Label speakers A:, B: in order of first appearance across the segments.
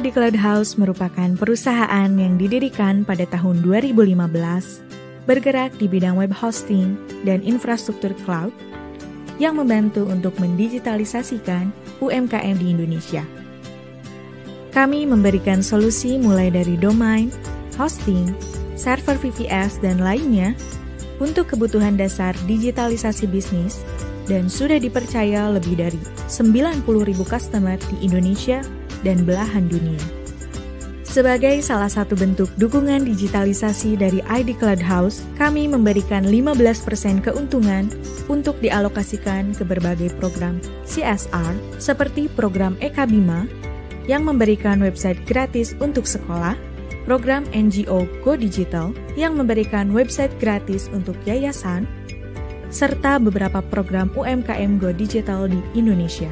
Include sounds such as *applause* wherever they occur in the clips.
A: di Cloudhouse merupakan perusahaan yang didirikan pada tahun 2015, bergerak di bidang web hosting dan infrastruktur cloud, yang membantu untuk mendigitalisasikan UMKM di Indonesia. Kami memberikan solusi mulai dari domain, hosting, server VPS, dan lainnya untuk kebutuhan dasar digitalisasi bisnis dan sudah dipercaya lebih dari 90.000 customer di Indonesia dan belahan dunia. Sebagai salah satu bentuk dukungan digitalisasi dari ID Cloud House, kami memberikan 15% keuntungan untuk dialokasikan ke berbagai program CSR seperti program Eka Bima yang memberikan website gratis untuk sekolah, program NGO Go Digital yang memberikan website gratis untuk yayasan, serta beberapa program UMKM Go Digital di Indonesia.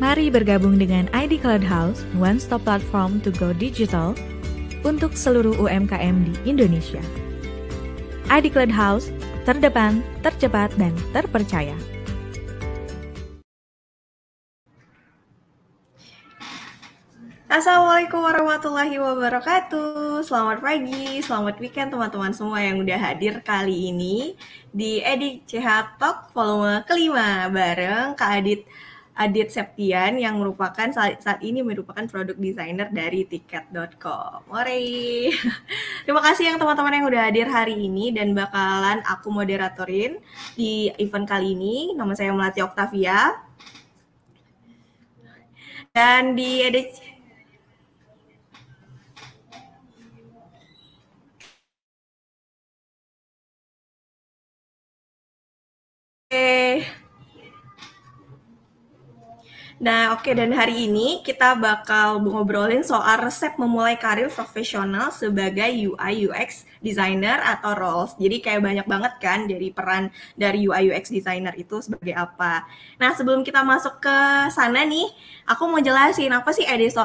A: Mari bergabung dengan ID Cloud House, one stop platform to go digital untuk seluruh UMKM di Indonesia. ID Cloud House, terdepan, tercepat, dan terpercaya.
B: Assalamualaikum warahmatullahi wabarakatuh. Selamat pagi, selamat weekend teman-teman semua yang udah hadir kali ini di Edik CH Talk volume kelima bareng Kak Adit Adit Septian yang merupakan saat ini merupakan produk designer dari tiket.com. Ore. *laughs* Terima kasih yang teman-teman yang udah hadir hari ini dan bakalan aku moderatorin di event kali ini. Nama saya Melati Oktavia. Dan di edit Oke. Eh. Nah, oke okay, dan hari ini kita bakal ngobrolin soal resep memulai karir profesional sebagai UI UX designer atau roles. Jadi kayak banyak banget kan dari peran dari UI UX designer itu sebagai apa. Nah, sebelum kita masuk ke sana nih, aku mau jelasin apa sih EDC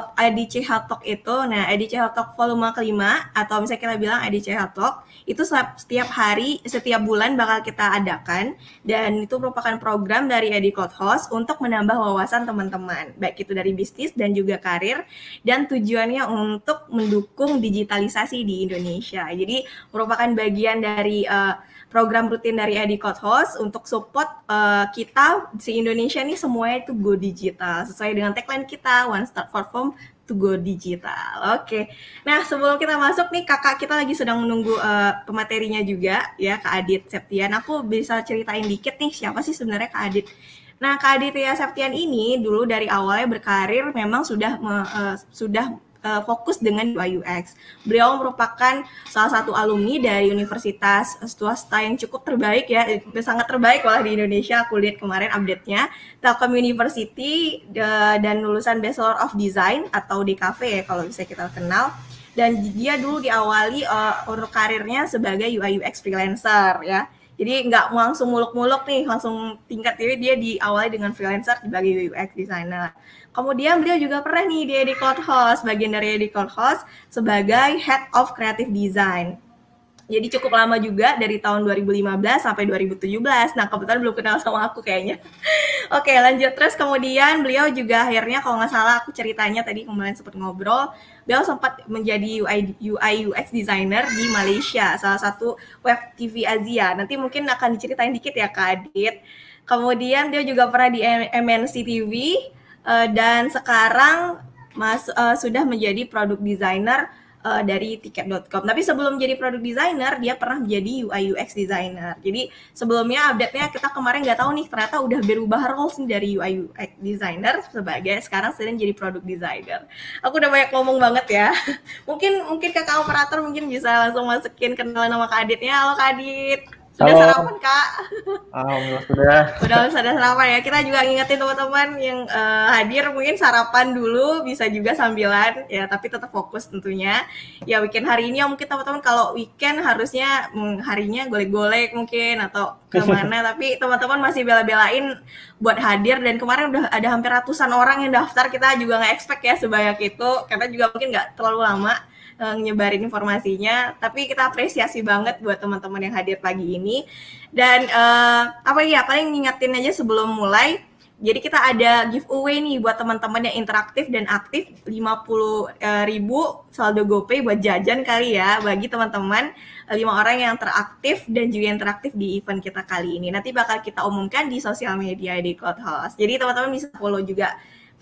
B: Talk itu. Nah, EDC Talk volume kelima atau misalnya kita bilang EDC Talk itu setiap hari, setiap bulan bakal kita adakan dan itu merupakan program dari Edi House untuk menambah wawasan teman-teman, baik itu dari bisnis dan juga karir dan tujuannya untuk mendukung digitalisasi di Indonesia. Jadi merupakan bagian dari uh, program rutin dari Edi House untuk support uh, kita si Indonesia nih semuanya itu go digital sesuai dengan tagline kita One Start Platform to go digital. Oke. Okay. Nah, sebelum kita masuk nih kakak kita lagi sedang menunggu uh, pematerinya juga ya Kak Adit Septian. Aku bisa ceritain dikit nih siapa sih sebenarnya Kak Adit. Nah, Kak Aditya Septian ini dulu dari awalnya berkarir memang sudah me, uh, sudah uh, fokus dengan UI UX. Beliau merupakan salah satu alumni dari universitas swasta yang cukup terbaik ya, eh, sangat terbaik malah di Indonesia. Aku lihat kemarin update-nya Telkom University uh, dan lulusan Bachelor of Design atau DKV ya kalau bisa kita kenal. Dan dia dulu diawali uh, untuk karirnya sebagai UI UX freelancer ya jadi nggak langsung muluk-muluk nih, langsung tingkat ini dia diawali dengan freelancer sebagai UX designer. Kemudian beliau juga pernah nih dia di Cloud House, bagian dari di Cloud House sebagai Head of Creative Design. Jadi cukup lama juga dari tahun 2015 sampai 2017. Nah kebetulan belum kenal sama aku kayaknya. *laughs* Oke lanjut terus kemudian beliau juga akhirnya kalau nggak salah aku ceritanya tadi kemarin sempat ngobrol beliau sempat menjadi UI, UI UX designer di Malaysia, salah satu web TV Asia. Nanti mungkin akan diceritain dikit ya Kak Adit. Kemudian dia juga pernah di MNC TV uh, eh, dan sekarang mas uh, sudah menjadi produk designer uh, dari tiket.com. Tapi sebelum jadi produk designer, dia pernah menjadi UI UX designer. Jadi sebelumnya update-nya kita kemarin nggak tahu nih ternyata udah berubah roles nih dari UI UX designer sebagai sekarang sering jadi produk designer. Aku udah banyak ngomong banget ya. *laughs* Mungkin mungkin kakak operator mungkin bisa langsung masukin kenalan nama Kak Halo Kak sudah Halo. sarapan kak?
C: Alhamdulillah sudah.
B: Sudah sudah sarapan ya. Kita juga ngingetin teman-teman yang uh, hadir mungkin sarapan dulu, bisa juga sambilan ya, tapi tetap fokus tentunya. Ya weekend hari ini ya mungkin teman-teman kalau weekend harusnya hmm, harinya golek-golek mungkin atau kemana, *laughs* tapi teman-teman masih bela-belain buat hadir dan kemarin udah ada hampir ratusan orang yang daftar. Kita juga nggak expect ya sebanyak itu, karena juga mungkin nggak terlalu lama Eh, nyebarin informasinya. Tapi kita apresiasi banget buat teman-teman yang hadir pagi ini. Dan uh, apa ya paling ngingetin aja sebelum mulai. Jadi kita ada giveaway nih buat teman-teman yang interaktif dan aktif 50 ribu saldo GoPay buat jajan kali ya bagi teman-teman lima orang yang teraktif dan juga interaktif di event kita kali ini. Nanti bakal kita umumkan di sosial media di Cloud House. Jadi teman-teman bisa follow juga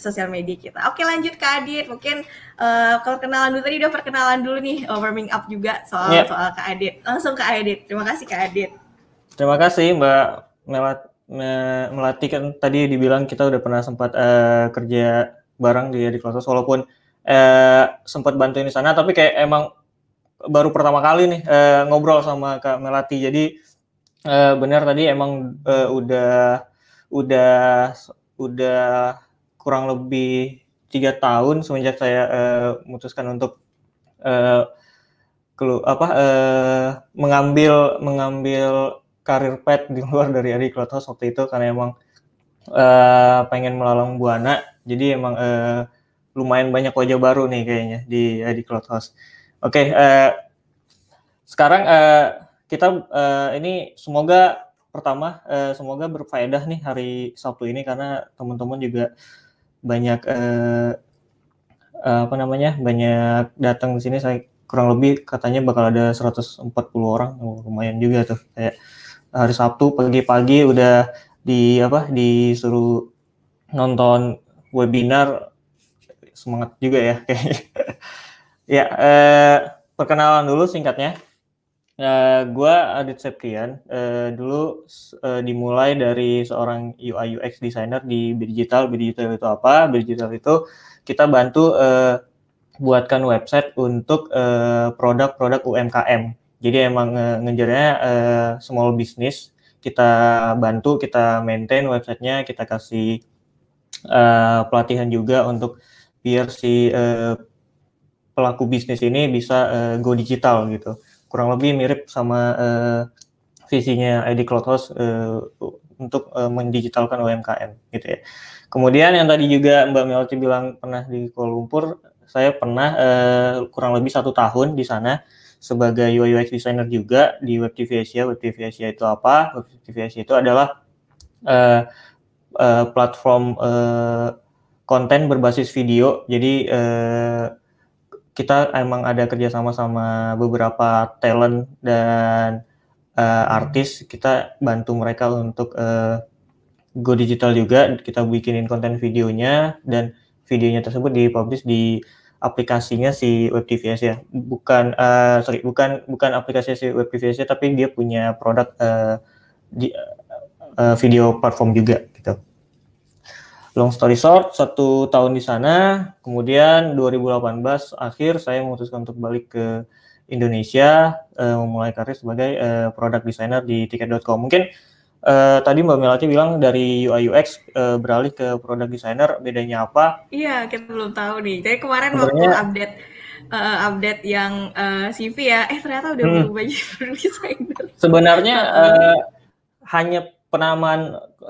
B: sosial media kita. Oke lanjut Kak Adit, mungkin uh, kalau kenalan dulu tadi udah perkenalan dulu nih, warming up juga soal yeah. soal Kak Adit. Langsung Kak Adit, terima kasih Kak Adit.
C: Terima kasih Mbak Melat Melati kan tadi dibilang kita udah pernah sempat uh, kerja bareng di di kelas walaupun uh, sempat bantu di sana, tapi kayak emang baru pertama kali nih uh, ngobrol sama Kak Melati. Jadi uh, benar tadi emang uh, udah udah udah kurang lebih tiga tahun semenjak saya uh, memutuskan untuk uh, kelu apa uh, mengambil mengambil karir pet di luar dari Ari Clubhouse waktu itu karena emang uh, pengen melalang buana jadi emang uh, lumayan banyak wajah baru nih kayaknya di Ari di Oke, okay, uh, sekarang uh, kita uh, ini semoga pertama uh, semoga berfaedah nih hari Sabtu ini karena teman-teman juga uh, banyak eh, eh, apa namanya banyak datang ke sini saya kurang lebih katanya bakal ada 140 orang oh, lumayan juga tuh kayak hari Sabtu pagi-pagi udah di apa disuruh nonton webinar semangat juga ya kayak *laughs* ya eh, perkenalan dulu singkatnya Uh, eh, gue Adit Septian. Uh, dulu uh, dimulai dari seorang UI UX designer di Digital. Digital itu apa? Digital itu kita bantu uh, buatkan website untuk produk produk-produk UMKM. Jadi emang uh, ngejarnya uh, small business. Kita bantu, kita maintain websitenya, kita kasih uh, pelatihan juga untuk biar si uh, pelaku bisnis ini bisa uh, go digital gitu kurang lebih mirip sama uh, visinya ID Cloudhouse uh, untuk uh, mendigitalkan UMKM gitu ya. Kemudian yang tadi juga Mbak Melci bilang pernah di Kuala Lumpur, saya pernah uh, kurang lebih satu tahun di sana sebagai UI UX designer juga di Web TV Asia. Web TV Asia itu apa? Web TV Asia itu adalah uh, uh, platform uh, konten berbasis video. Jadi uh, kita emang ada kerjasama sama beberapa talent dan uh, artis kita bantu mereka untuk uh, go digital juga kita bikinin konten videonya dan videonya tersebut dipublish di aplikasinya si web TVS ya bukan uh, sorry bukan bukan aplikasi si web TVS ya tapi dia punya produk uh, di, uh, video platform juga long story short, satu tahun di sana, kemudian 2018 akhir saya memutuskan untuk balik ke Indonesia, uh, memulai karir sebagai uh, product designer di tiket.com. Mungkin uh, tadi Mbak Melati bilang dari UI UX uh, beralih ke product designer, bedanya apa?
B: Iya, kita belum tahu nih. Jadi kemarin Sebenarnya, waktu update uh, update yang uh, CV ya, eh ternyata udah hmm. berubah jadi designer.
C: Sebenarnya uh, hanya penamaan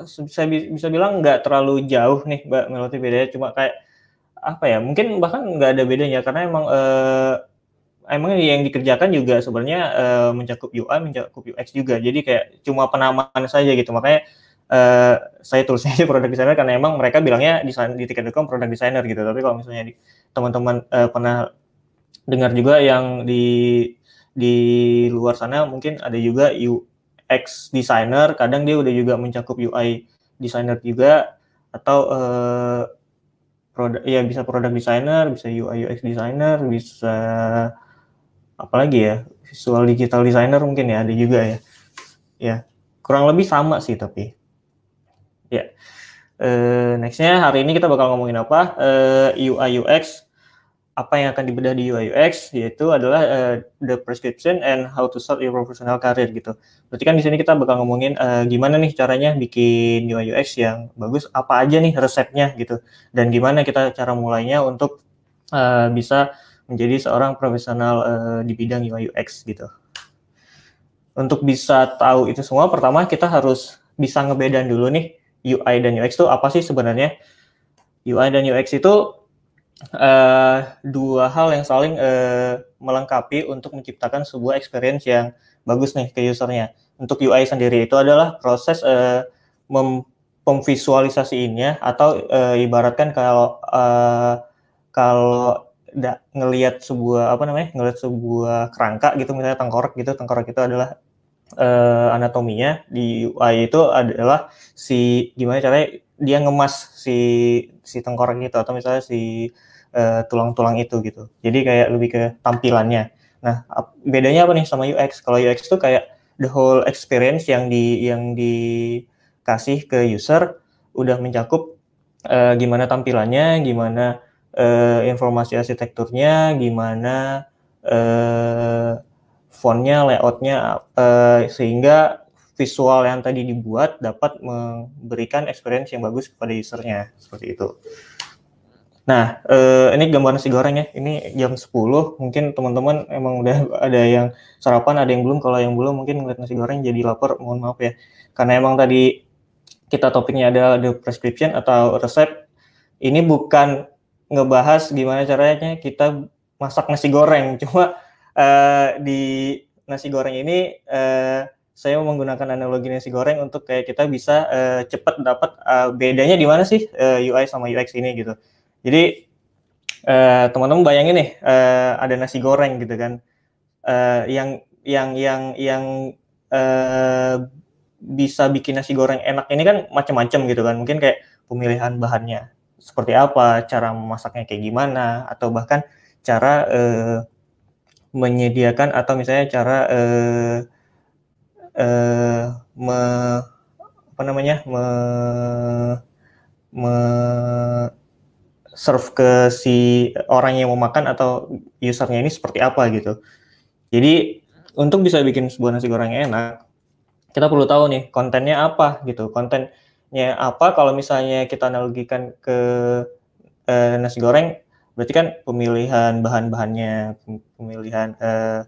C: saya bisa bilang nggak terlalu jauh nih Mbak Melati bedanya cuma kayak apa ya mungkin bahkan nggak ada bedanya karena emang eh, emang yang dikerjakan juga sebenarnya eh, mencakup UI mencakup UX juga jadi kayak cuma penamaan saja gitu makanya eh, saya tulisnya *laughs* produk designer karena emang mereka bilangnya desain, di tiket.com produk designer gitu tapi kalau misalnya teman-teman eh, pernah dengar juga yang di di luar sana mungkin ada juga U, ex designer, kadang dia udah juga mencakup UI designer juga atau uh, eh, produk ya bisa produk designer, bisa UI UX designer, bisa apalagi ya visual digital designer mungkin ya ada juga ya. Ya, kurang lebih sama sih tapi. Ya. Uh, nextnya hari ini kita bakal ngomongin apa? Uh, eh, UI UX apa yang akan dibedah di UI UX yaitu adalah uh, the prescription and how to start your professional career gitu. Berarti kan di sini kita bakal ngomongin uh, gimana nih caranya bikin UI UX yang bagus, apa aja nih resepnya gitu, dan gimana kita cara mulainya untuk uh, bisa menjadi seorang profesional uh, di bidang UI UX gitu. Untuk bisa tahu itu semua, pertama kita harus bisa ngebedain dulu nih UI dan UX itu apa sih sebenarnya. UI dan UX itu Eh, dua hal yang saling uh, melengkapi untuk menciptakan sebuah experience yang bagus nih ke usernya. Untuk UI sendiri itu adalah proses uh, mem atau uh, ibaratkan kalau uh, kalau ngelihat sebuah apa namanya ngelihat sebuah kerangka gitu misalnya tengkorak gitu tengkorak itu adalah uh, anatominya di UI itu adalah si gimana caranya dia ngemas si si tengkorak itu atau misalnya si eh, tulang-tulang uh, itu gitu. Jadi kayak lebih ke tampilannya. Nah, bedanya apa nih sama UX? Kalau UX itu kayak the whole experience yang di yang dikasih ke user udah mencakup uh, gimana tampilannya, gimana uh, informasi arsitekturnya, gimana uh, fontnya, layoutnya, uh, sehingga visual yang tadi dibuat dapat memberikan experience yang bagus kepada usernya seperti itu. Nah, eh, ini gambar nasi goreng ya. Ini jam 10. Mungkin teman-teman emang udah ada yang sarapan, ada yang belum. Kalau yang belum mungkin ngeliat nasi goreng jadi lapor. mohon maaf ya. Karena emang tadi kita topiknya ada the prescription atau resep. Ini bukan ngebahas gimana caranya kita masak nasi goreng. *laughs* Cuma eh, di nasi goreng ini eh, saya mau menggunakan analogi nasi goreng untuk kayak kita bisa uh, cepat dapat uh, bedanya di mana sih uh, eh, UI sama UX ini gitu. Jadi teman-teman uh, bayangin nih uh, ada nasi goreng gitu kan. Uh, yang yang yang yang uh, bisa bikin nasi goreng enak ini kan macam-macam gitu kan. Mungkin kayak pemilihan bahannya seperti apa, cara memasaknya kayak gimana atau bahkan cara uh, menyediakan atau misalnya cara uh, uh, me, apa namanya me, me serve ke si orang yang mau makan atau usernya ini seperti apa gitu. Jadi untuk bisa bikin sebuah nasi gorengnya enak, kita perlu tahu nih kontennya apa gitu. Kontennya apa kalau misalnya kita analogikan ke eh, nasi goreng berarti kan pemilihan bahan-bahannya, pemilihan eh,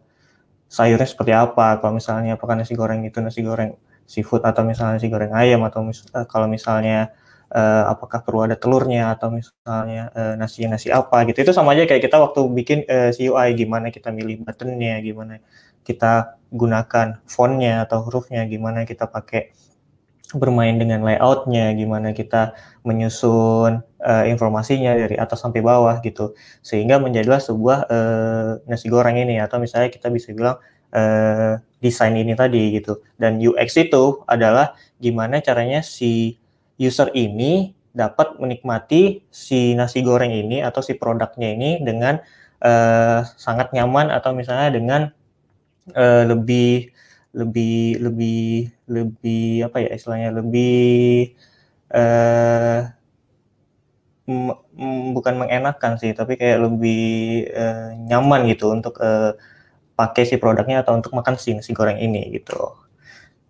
C: sayurnya seperti apa kalau misalnya apakah nasi goreng itu nasi goreng seafood atau misalnya nasi goreng ayam atau mis eh, kalau misalnya uh, apakah perlu ada telurnya atau misalnya uh, eh, nasi nasi apa gitu itu sama aja kayak kita waktu bikin uh, CUI gimana kita milih buttonnya gimana kita gunakan fontnya atau hurufnya gimana kita pakai bermain dengan layoutnya gimana kita menyusun uh, informasinya dari atas sampai bawah gitu sehingga menjadilah sebuah uh, nasi goreng ini atau misalnya kita bisa bilang uh, desain ini tadi gitu dan UX itu adalah gimana caranya si user ini dapat menikmati si nasi goreng ini atau si produknya ini dengan uh, sangat nyaman atau misalnya dengan uh, lebih lebih lebih lebih apa ya istilahnya lebih uh, Mm, bukan mengenakan sih tapi kayak lebih uh, nyaman gitu untuk uh, pakai si produknya atau untuk makan si nasi goreng ini gitu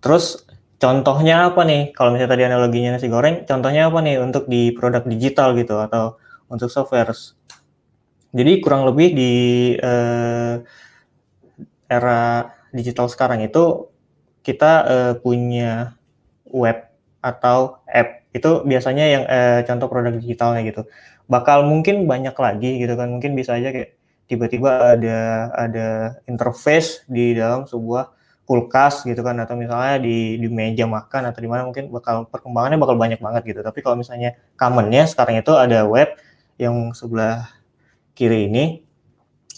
C: terus contohnya apa nih kalau misalnya tadi analoginya nasi goreng contohnya apa nih untuk di produk digital gitu atau untuk software jadi kurang lebih di uh, era digital sekarang itu kita uh, punya web atau app itu biasanya yang eh, contoh produk digitalnya gitu. Bakal mungkin banyak lagi gitu kan. Mungkin bisa aja kayak tiba-tiba ada ada interface di dalam sebuah kulkas gitu kan atau misalnya di di meja makan atau dimana mungkin bakal perkembangannya bakal banyak banget gitu. Tapi kalau misalnya commonnya sekarang itu ada web yang sebelah kiri ini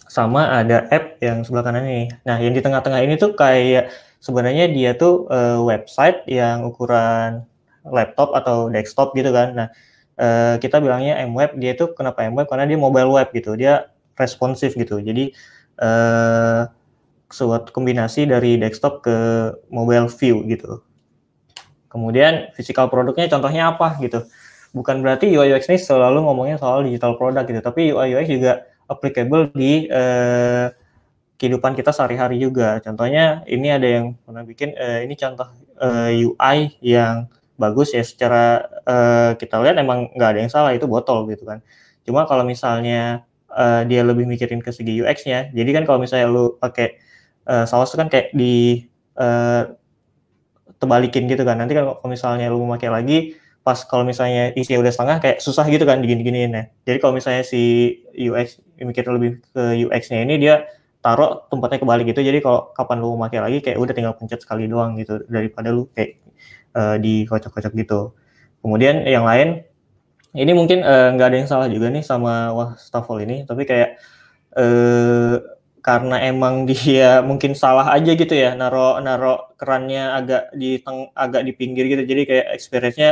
C: sama ada app yang sebelah kanan ini. Nah, yang di tengah-tengah ini tuh kayak sebenarnya dia tuh uh, website yang ukuran laptop atau desktop gitu kan. Nah, eh, kita bilangnya MWeb dia itu kenapa MWeb? Karena dia mobile web gitu. Dia responsif gitu. Jadi eh suatu kombinasi dari desktop ke mobile view gitu. Kemudian physical produknya contohnya apa gitu. Bukan berarti UI UX ini selalu ngomongnya soal digital product gitu, tapi UI UX juga applicable di eh, kehidupan kita sehari-hari juga. Contohnya ini ada yang pernah bikin eh, ini contoh eh, UI yang bagus ya secara uh, kita lihat emang nggak ada yang salah itu botol gitu kan. Cuma kalau misalnya uh, dia lebih mikirin ke segi UX-nya, jadi kan kalau misalnya lu pakai uh, saus kan kayak di uh, tebalikin gitu kan. Nanti kan kalau misalnya lu memakai lagi pas kalau misalnya isi udah setengah kayak susah gitu kan digini-giniin ya. Jadi kalau misalnya si UX mikir lebih ke UX-nya ini dia taruh tempatnya kebalik gitu jadi kalau kapan lu memakai lagi kayak udah tinggal pencet sekali doang gitu daripada lu kayak uh, eh, dikocok-kocok gitu. Kemudian yang lain, ini mungkin eh, nggak uh, ada yang salah juga nih sama wastafel ini, tapi kayak uh, karena emang *laughs* dia mungkin salah aja gitu ya, narok naro kerannya agak di teng agak di pinggir gitu, jadi kayak experience-nya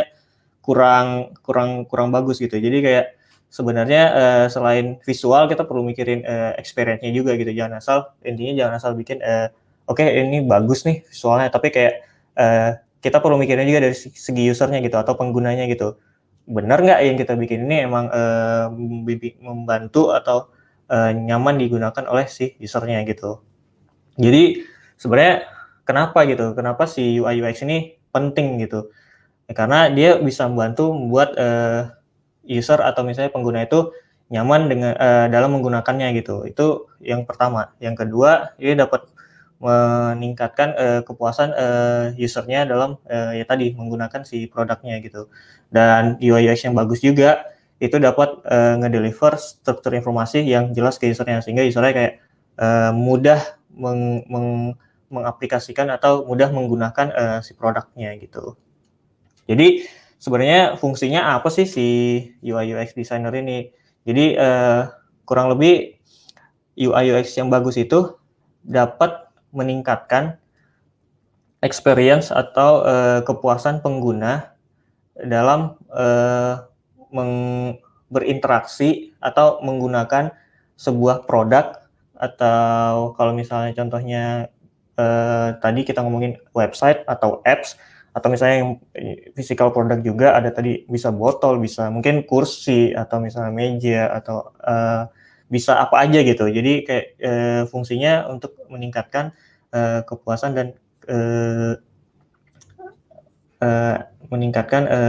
C: kurang kurang kurang bagus gitu. Jadi kayak sebenarnya uh, selain visual kita perlu mikirin uh, experience-nya juga gitu. Jangan asal intinya jangan asal bikin uh, oke okay, ini bagus nih visualnya tapi kayak uh, kita perlu mikirnya juga dari segi usernya gitu atau penggunanya gitu benar nggak yang kita bikin ini emang uh, membantu atau uh, nyaman digunakan oleh si usernya gitu jadi sebenarnya kenapa gitu kenapa si UI UX ini penting gitu ya, karena dia bisa membantu membuat uh, user atau misalnya pengguna itu nyaman dengan uh, dalam menggunakannya gitu itu yang pertama yang kedua ini dapat meningkatkan uh, kepuasan uh, usernya dalam uh, ya tadi menggunakan si produknya gitu dan UI UX yang bagus juga itu dapat uh, ngedeliver struktur informasi yang jelas ke usernya sehingga usernya kayak uh, mudah meng, meng, mengaplikasikan atau mudah menggunakan uh, si produknya gitu. Jadi sebenarnya fungsinya apa sih si UI UX designer ini? Jadi uh, kurang lebih UI UX yang bagus itu dapat meningkatkan experience atau uh, kepuasan pengguna dalam uh, meng berinteraksi atau menggunakan sebuah produk atau kalau misalnya contohnya eh, tadi kita ngomongin website atau apps atau misalnya yang physical product juga ada tadi bisa botol bisa mungkin kursi atau misalnya meja atau eh, bisa apa aja gitu. Jadi kayak e, fungsinya untuk meningkatkan e, kepuasan dan e, e, meningkatkan e,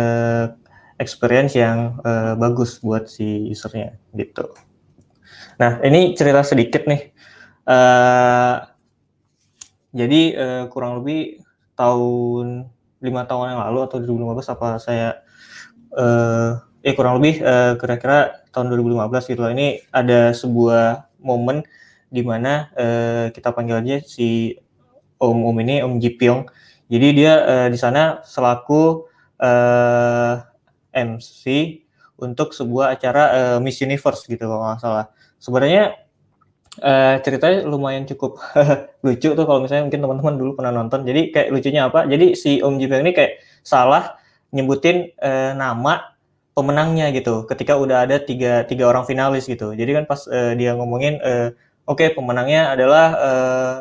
C: experience yang e, bagus buat si usernya gitu. Nah ini cerita sedikit nih. E, jadi e, kurang lebih tahun lima tahun yang lalu atau 2015 apa saya e, ya kurang lebih uh, kira-kira tahun 2015 gitu loh. Ini ada sebuah momen di mana uh, kita panggil aja si Om Om ini Om Jipyong Jadi dia uh, di sana selaku uh, MC untuk sebuah acara uh, Miss Universe gitu kalau nggak salah. Sebenarnya uh, ceritanya lumayan cukup *laughs* lucu tuh kalau misalnya mungkin teman-teman dulu pernah nonton. Jadi kayak lucunya apa? Jadi si Om Jipyong ini kayak salah nyebutin uh, nama pemenangnya gitu ketika udah ada tiga tiga orang finalis gitu jadi kan pas uh, dia ngomongin uh, oke okay, pemenangnya adalah uh,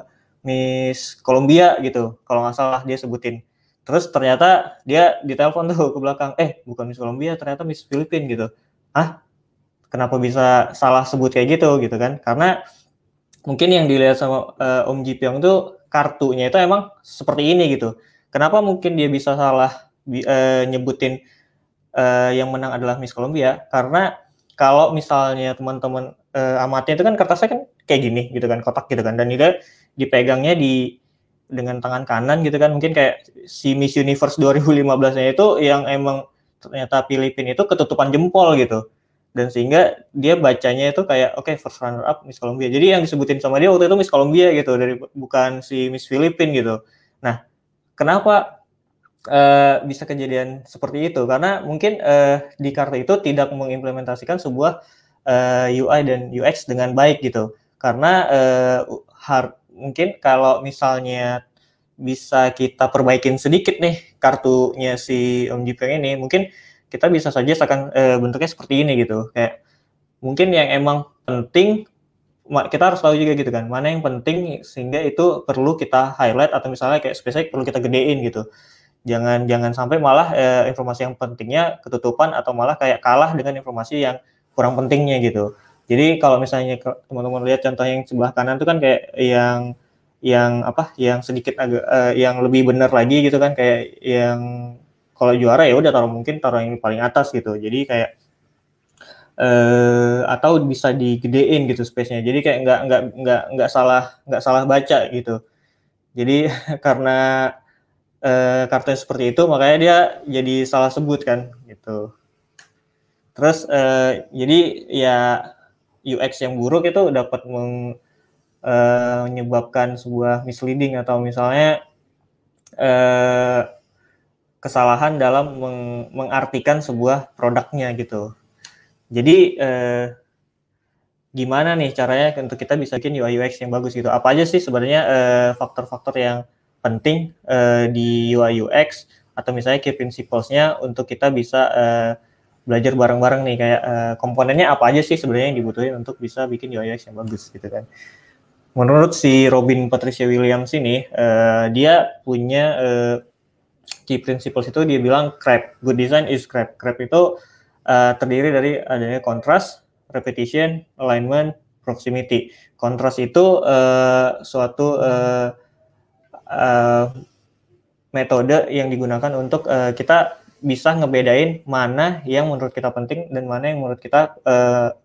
C: Miss Columbia gitu kalau nggak salah dia sebutin terus ternyata dia ditelepon tuh ke belakang eh bukan Miss Columbia ternyata Miss Filipin gitu ah kenapa bisa salah sebut kayak gitu gitu kan karena mungkin yang dilihat sama uh, Om Jipyong tuh kartunya itu emang seperti ini gitu kenapa mungkin dia bisa salah uh, nyebutin uh, yang menang adalah Miss Columbia karena kalau misalnya teman-teman uh, eh, amatnya itu kan kertasnya kan kayak gini gitu kan kotak gitu kan dan juga dipegangnya di dengan tangan kanan gitu kan mungkin kayak si Miss Universe 2015-nya itu yang emang ternyata Filipin itu ketutupan jempol gitu dan sehingga dia bacanya itu kayak oke okay, first runner up Miss Columbia jadi yang disebutin sama dia waktu itu Miss Columbia gitu dari bukan si Miss Filipin gitu nah kenapa uh, bisa kejadian seperti itu karena mungkin uh, di kartu itu tidak mengimplementasikan sebuah uh, eh, UI dan UX dengan baik gitu karena uh, hard, mungkin kalau misalnya bisa kita perbaikin sedikit nih kartunya si Om Jipeng ini mungkin kita bisa saja seakan uh, bentuknya seperti ini gitu kayak mungkin yang emang penting kita harus tahu juga gitu kan mana yang penting sehingga itu perlu kita highlight atau misalnya kayak spesifik perlu kita gedein gitu jangan jangan sampai malah eh, informasi yang pentingnya ketutupan atau malah kayak kalah dengan informasi yang kurang pentingnya gitu. Jadi kalau misalnya teman-teman lihat contoh yang sebelah kanan itu kan kayak yang yang apa yang sedikit agak eh, yang lebih benar lagi gitu kan kayak yang kalau juara ya udah taruh mungkin taruh yang paling atas gitu. Jadi kayak eh, atau bisa digedein gitu space-nya. Jadi kayak nggak nggak nggak nggak salah nggak salah baca gitu. Jadi *laughs* karena uh, kartunya seperti itu makanya dia jadi salah sebut kan gitu terus uh, jadi ya UX yang buruk itu dapat meng, uh, menyebabkan sebuah misleading atau misalnya uh, kesalahan dalam meng, mengartikan sebuah produknya gitu jadi uh, gimana nih caranya untuk kita bisa bikin UI UX yang bagus gitu apa aja sih sebenarnya faktor faktor-faktor yang penting uh, di UI UX atau misalnya key principles-nya untuk kita bisa uh, belajar bareng-bareng nih kayak uh, komponennya apa aja sih sebenarnya yang dibutuhin untuk bisa bikin UI UX yang bagus gitu kan. Menurut si Robin Patricia Williams ini uh, dia punya uh, key principles itu dia bilang crap Good design is crap crap itu uh, terdiri dari adanya contrast repetition, alignment, proximity. contrast itu uh, suatu uh, uh, metode yang digunakan untuk uh, kita bisa ngebedain mana yang menurut kita penting dan mana yang menurut kita uh,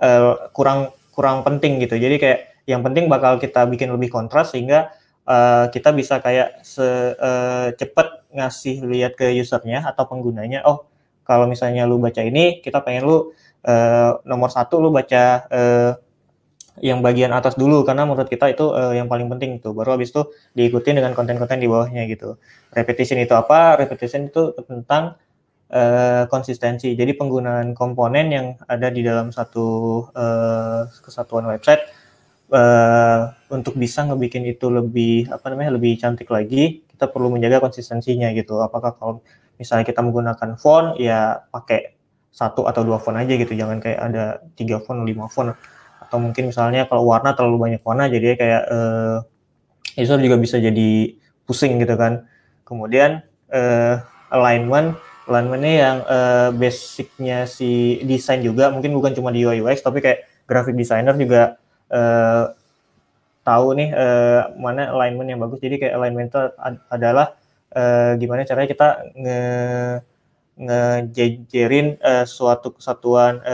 C: uh, kurang kurang penting gitu. Jadi kayak yang penting bakal kita bikin lebih kontras sehingga uh, kita bisa kayak secepat uh, ngasih lihat ke usernya atau penggunanya. Oh, kalau misalnya lu baca ini, kita pengen lu uh, nomor satu lu baca uh, yang bagian atas dulu karena menurut kita itu uh, yang paling penting tuh. Baru habis itu diikuti dengan konten-konten di bawahnya gitu. Repetition itu apa? Repetition itu tentang uh, konsistensi. Jadi penggunaan komponen yang ada di dalam satu uh, kesatuan website uh, untuk bisa ngebikin itu lebih apa namanya lebih cantik lagi, kita perlu menjaga konsistensinya gitu. Apakah kalau misalnya kita menggunakan font ya pakai satu atau dua font aja gitu, jangan kayak ada tiga font, lima font atau mungkin misalnya kalau warna terlalu banyak warna jadi kayak uh, user juga bisa jadi pusing gitu kan kemudian uh, alignment alignmentnya yang uh, basicnya si desain juga mungkin bukan cuma di UI UX tapi kayak graphic designer juga uh, tahu nih uh, mana alignment yang bagus jadi kayak alignment itu adalah uh, gimana caranya kita nge ngejejerin uh, suatu kesatuan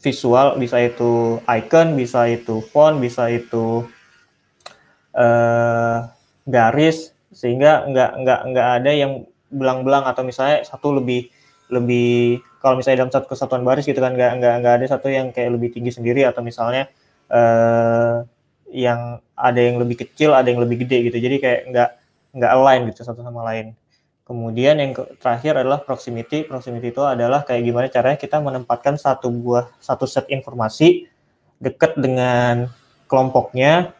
C: visual, bisa itu icon, bisa itu font, bisa itu uh, garis, sehingga nggak nggak nggak ada yang belang-belang atau misalnya satu lebih lebih kalau misalnya dalam satu kesatuan baris gitu kan nggak nggak nggak ada satu yang kayak lebih tinggi sendiri atau misalnya eh, yang ada yang lebih kecil, ada yang lebih gede gitu. Jadi kayak nggak nggak align gitu satu sama lain. Kemudian yang terakhir adalah proximity. Proximity itu adalah kayak gimana caranya kita menempatkan satu buah satu set informasi dekat dengan kelompoknya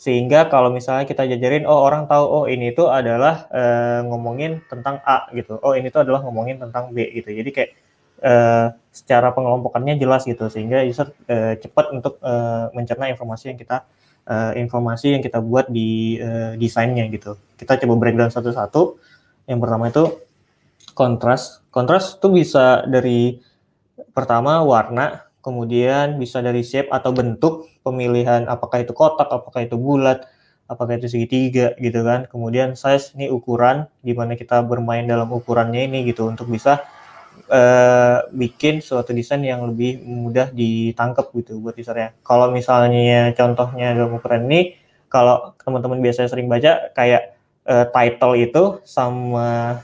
C: sehingga kalau misalnya kita jajarin oh orang tahu oh ini itu adalah eh, ngomongin tentang A gitu. Oh ini itu adalah ngomongin tentang B gitu. Jadi kayak eh, secara pengelompokannya jelas gitu sehingga user eh, cepat untuk eh, mencerna informasi yang kita eh, informasi yang kita buat di eh, desainnya gitu. Kita coba breakdown satu-satu yang pertama itu kontras. Kontras itu bisa dari pertama warna, kemudian bisa dari shape atau bentuk pemilihan apakah itu kotak, apakah itu bulat, apakah itu segitiga gitu kan. Kemudian size ini ukuran gimana kita bermain dalam ukurannya ini gitu untuk bisa uh, bikin suatu desain yang lebih mudah ditangkap gitu buat usernya. Kalau misalnya contohnya dalam ukuran ini, kalau teman-teman biasanya sering baca kayak uh, title itu sama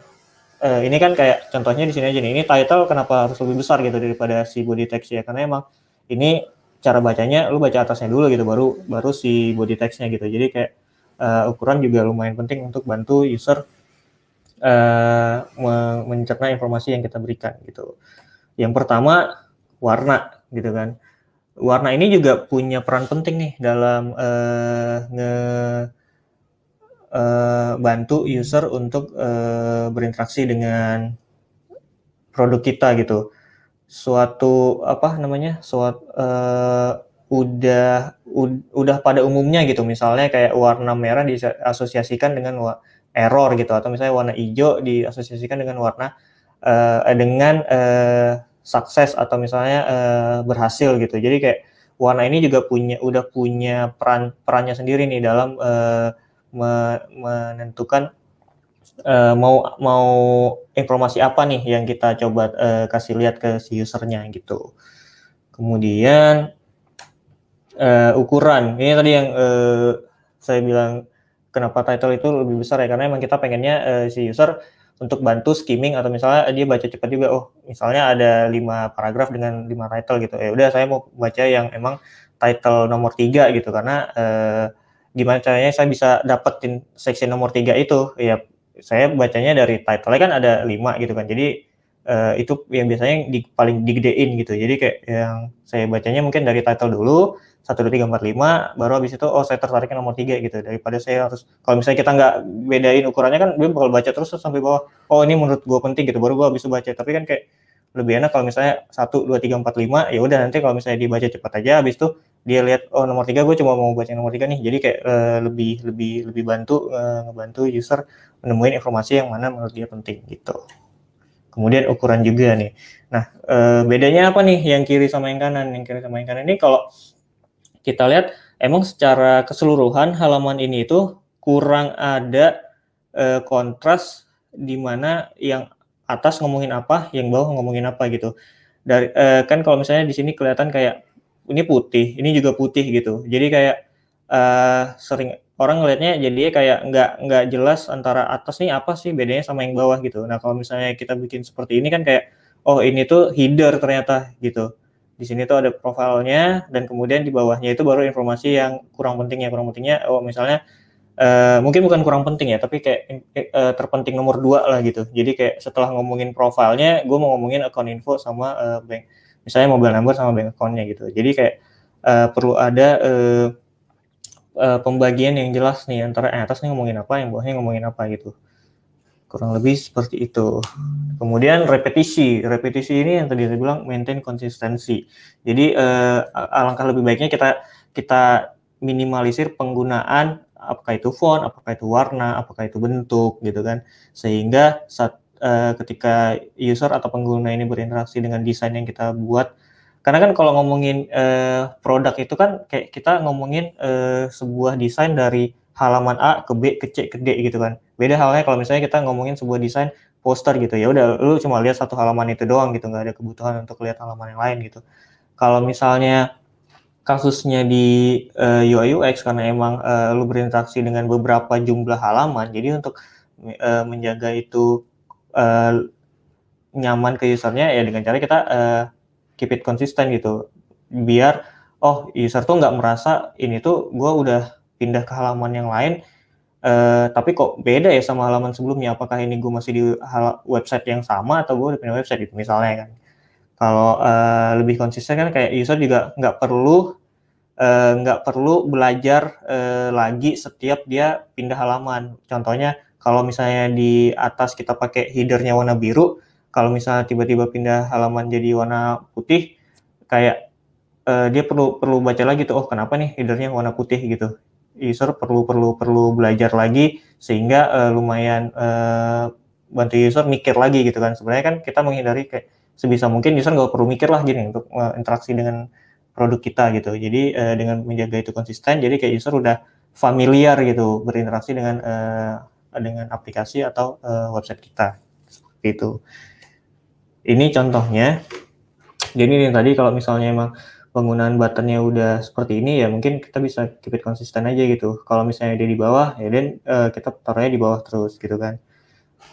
C: uh, ini kan kayak contohnya di sini aja nih. Ini title kenapa harus lebih besar gitu daripada si body text ya? Karena emang ini cara bacanya lu baca atasnya dulu gitu baru baru si body textnya gitu. Jadi kayak uh, ukuran juga lumayan penting untuk bantu user uh, mencerna informasi yang kita berikan gitu. Yang pertama warna gitu kan. Warna ini juga punya peran penting nih dalam uh, nge Eh, bantu user untuk uh, berinteraksi dengan produk kita gitu. Suatu apa namanya? Suatu uh, eh, udah ud, udah pada umumnya gitu. Misalnya kayak warna merah diasosiasikan dengan wa, error gitu atau misalnya warna hijau diasosiasikan dengan warna uh, dengan uh, sukses atau misalnya uh, berhasil gitu. Jadi kayak warna ini juga punya udah punya peran perannya sendiri nih dalam uh, menentukan uh, mau mau informasi apa nih yang kita coba uh, kasih lihat ke si usernya gitu. Kemudian uh, ukuran ini tadi yang uh, saya bilang kenapa title itu lebih besar ya karena emang kita pengennya uh, si user untuk bantu skimming atau misalnya dia baca cepat juga oh misalnya ada lima paragraf dengan lima title gitu ya udah saya mau baca yang emang title nomor tiga gitu karena uh, gimana caranya saya bisa dapetin seksi nomor tiga itu ya saya bacanya dari title kan ada lima gitu kan jadi uh, itu yang biasanya di, paling digedein gitu jadi kayak yang saya bacanya mungkin dari title dulu satu dua tiga empat lima baru habis itu oh saya tertarik nomor tiga gitu daripada saya harus kalau misalnya kita nggak bedain ukurannya kan gue bakal baca terus, terus sampai bawah oh ini menurut gue penting gitu baru gue habis baca tapi kan kayak lebih enak kalau misalnya satu dua tiga empat lima ya udah nanti kalau misalnya dibaca cepat aja habis itu dia lihat oh nomor tiga gue cuma mau baca nomor tiga nih jadi kayak uh, lebih lebih lebih bantu uh, ngebantu user menemuin informasi yang mana menurut dia penting gitu kemudian ukuran juga nih nah uh, bedanya apa nih yang kiri sama yang kanan yang kiri sama yang kanan ini kalau kita lihat emang secara keseluruhan halaman ini itu kurang ada kontras di mana yang atas ngomongin apa, yang bawah ngomongin apa gitu. Dari uh, kan kalau misalnya di sini kelihatan kayak ini putih, ini juga putih gitu. Jadi kayak uh, sering orang ngelihatnya jadi kayak nggak nggak jelas antara atas nih apa sih bedanya sama yang bawah gitu. Nah kalau misalnya kita bikin seperti ini kan kayak oh ini tuh header ternyata gitu. Di sini tuh ada profilnya dan kemudian di bawahnya itu baru informasi yang kurang pentingnya kurang pentingnya. Oh misalnya Eh, mungkin bukan kurang penting ya, tapi kayak uh, terpenting nomor dua lah gitu. Jadi kayak setelah ngomongin profilnya, gue mau ngomongin account info sama uh, bank, misalnya mobile number sama bank accountnya gitu. Jadi kayak uh, perlu ada uh, uh, pembagian yang jelas nih antara yang atas nih ngomongin apa, yang bawahnya ngomongin apa gitu. Kurang lebih seperti itu. Kemudian repetisi, repetisi ini yang tadi saya bilang maintain konsistensi. Jadi uh, alangkah lebih baiknya kita kita minimalisir penggunaan apakah itu font, apakah itu warna, apakah itu bentuk gitu kan. Sehingga saat uh, eh, ketika user atau pengguna ini berinteraksi dengan desain yang kita buat karena kan kalau ngomongin uh, produk itu kan kayak kita ngomongin uh, sebuah desain dari halaman A ke B ke C ke D gitu kan. Beda halnya kalau misalnya kita ngomongin sebuah desain poster gitu ya udah lu cuma lihat satu halaman itu doang gitu nggak ada kebutuhan untuk lihat halaman yang lain gitu. Kalau misalnya kasusnya di uh, eh, UI UX karena emang uh, lu berinteraksi dengan beberapa jumlah halaman jadi untuk uh, menjaga itu uh, nyaman ke usernya ya dengan cara kita uh, keep it konsisten gitu biar oh user tuh nggak merasa ini tuh gue udah pindah ke halaman yang lain Uh, tapi kok beda ya sama halaman sebelumnya? Apakah ini gue masih di website yang sama atau gue udah pindah website itu misalnya kan? Kalau uh, lebih konsisten kan kayak user juga nggak perlu uh, nggak perlu belajar uh, lagi setiap dia pindah halaman. Contohnya kalau misalnya di atas kita pakai headernya warna biru, kalau misalnya tiba-tiba pindah halaman jadi warna putih, kayak uh, dia perlu perlu baca lagi tuh, oh kenapa nih headernya warna putih gitu. User perlu perlu perlu belajar lagi sehingga uh, lumayan uh, bantu user mikir lagi gitu kan. Sebenarnya kan kita menghindari kayak sebisa mungkin user nggak perlu mikir lah gini untuk uh, interaksi dengan produk kita gitu. Jadi uh, dengan menjaga itu konsisten, jadi kayak user udah familiar gitu berinteraksi dengan uh, dengan aplikasi atau uh, website kita seperti itu. Ini contohnya. Jadi ini tadi kalau misalnya emang penggunaan buttonnya udah seperti ini ya mungkin kita bisa keep it konsisten aja gitu. Kalau misalnya dia di bawah ya dan uh, kita taruhnya di bawah terus gitu kan.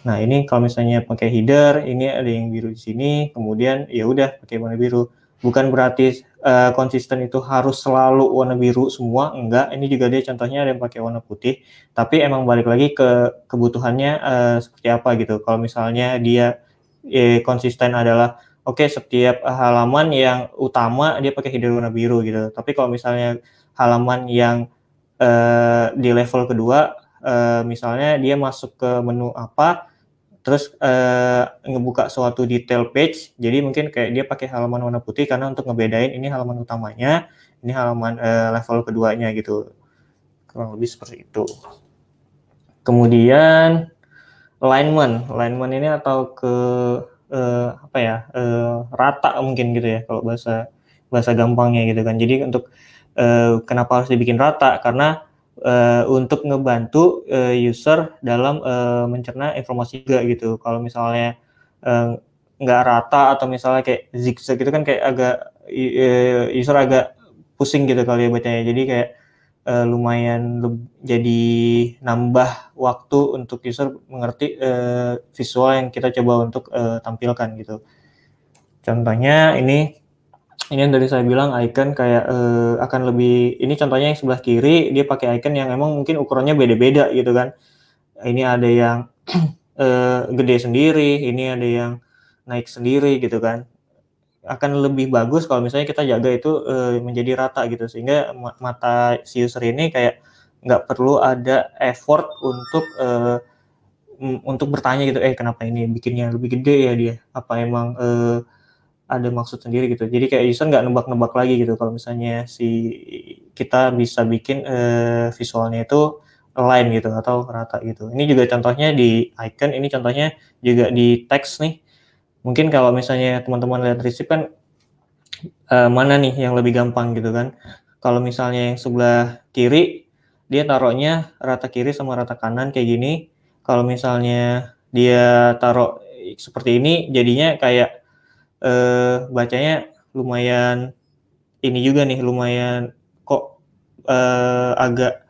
C: Nah, ini kalau misalnya pakai header, ini ada yang biru di sini, kemudian ya udah pakai warna biru. Bukan berarti uh, konsisten itu harus selalu warna biru semua, enggak. Ini juga dia contohnya ada yang pakai warna putih, tapi emang balik lagi ke kebutuhannya uh, seperti apa gitu. Kalau misalnya dia eh, konsisten adalah oke okay, setiap halaman yang utama dia pakai header warna biru gitu. Tapi kalau misalnya halaman yang uh, di level kedua Eh, misalnya dia masuk ke menu apa terus uh, ngebuka suatu detail page jadi mungkin kayak dia pakai halaman warna putih karena untuk ngebedain ini halaman utamanya ini halaman uh, level keduanya gitu kurang lebih seperti itu kemudian alignment alignment ini atau ke uh, apa ya uh, rata mungkin gitu ya kalau bahasa bahasa gampangnya gitu kan jadi untuk uh, kenapa harus dibikin rata karena uh, untuk ngebantu uh, user dalam uh, mencerna informasi juga gitu. Kalau misalnya uh, rata atau misalnya kayak zigzag gitu kan kayak agak uh, user agak pusing gitu kali ya bacanya. Jadi kayak uh, lumayan jadi nambah waktu untuk user mengerti uh, visual yang kita coba untuk uh, tampilkan gitu. Contohnya ini ini yang dari saya bilang icon kayak eh, akan lebih ini contohnya yang sebelah kiri dia pakai icon yang emang mungkin ukurannya beda-beda gitu kan ini ada yang *clears throat* eh, gede sendiri ini ada yang naik sendiri gitu kan akan lebih bagus kalau misalnya kita jaga itu eh, menjadi rata gitu sehingga mata si user ini kayak nggak perlu ada effort untuk eh, untuk bertanya gitu eh kenapa ini bikinnya lebih gede ya dia apa emang eh, ada maksud sendiri gitu. Jadi kayak user nggak nebak-nebak lagi gitu kalau misalnya si kita bisa bikin uh, visualnya itu lain gitu atau rata gitu. Ini juga contohnya di icon, ini contohnya juga di teks nih. Mungkin kalau misalnya teman-teman lihat resip kan uh, mana nih yang lebih gampang gitu kan. Kalau misalnya yang sebelah kiri dia taruhnya rata kiri sama rata kanan kayak gini. Kalau misalnya dia taruh seperti ini jadinya kayak uh, bacanya lumayan ini juga nih lumayan kok uh, agak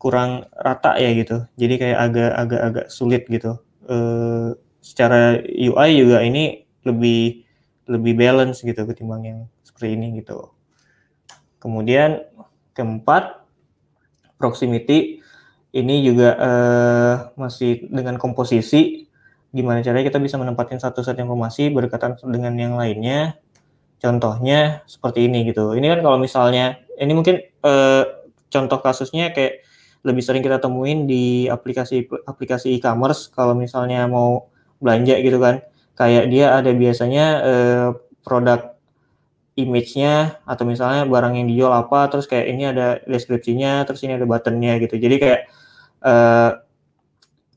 C: kurang rata ya gitu. Jadi kayak agak-agak-agak sulit gitu. Uh, secara UI juga ini lebih lebih balance gitu ketimbang yang seperti ini gitu. Kemudian keempat proximity ini juga uh, masih dengan komposisi gimana caranya kita bisa menempatkan satu set informasi berdekatan dengan yang lainnya. Contohnya seperti ini gitu. Ini kan kalau misalnya ini mungkin eh, contoh kasusnya kayak lebih sering kita temuin di aplikasi aplikasi e-commerce kalau misalnya mau belanja gitu kan. Kayak dia ada biasanya eh, produk image-nya atau misalnya barang yang dijual apa terus kayak ini ada deskripsinya terus ini ada buttonnya gitu jadi kayak uh,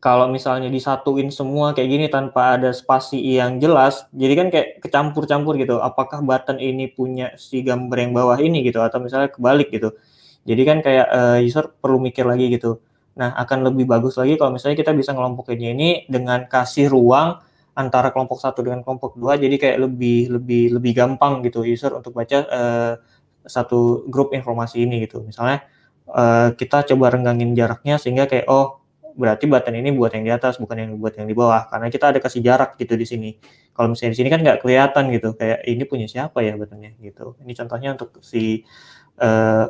C: kalau misalnya disatuin semua kayak gini tanpa ada spasi yang jelas, jadi kan kayak kecampur-campur gitu. Apakah button ini punya si gambar yang bawah ini gitu atau misalnya kebalik gitu. Jadi kan kayak uh, user perlu mikir lagi gitu. Nah, akan lebih bagus lagi kalau misalnya kita bisa ngelompokinnya ini dengan kasih ruang antara kelompok satu dengan kelompok dua jadi kayak lebih lebih lebih gampang gitu user untuk baca uh, satu grup informasi ini gitu. Misalnya uh, kita coba renggangin jaraknya sehingga kayak oh berarti button ini buat yang di atas bukan yang buat yang di bawah karena kita ada kasih jarak gitu di sini kalau misalnya di sini kan nggak kelihatan gitu kayak ini punya siapa ya buttonnya gitu ini contohnya untuk si uh,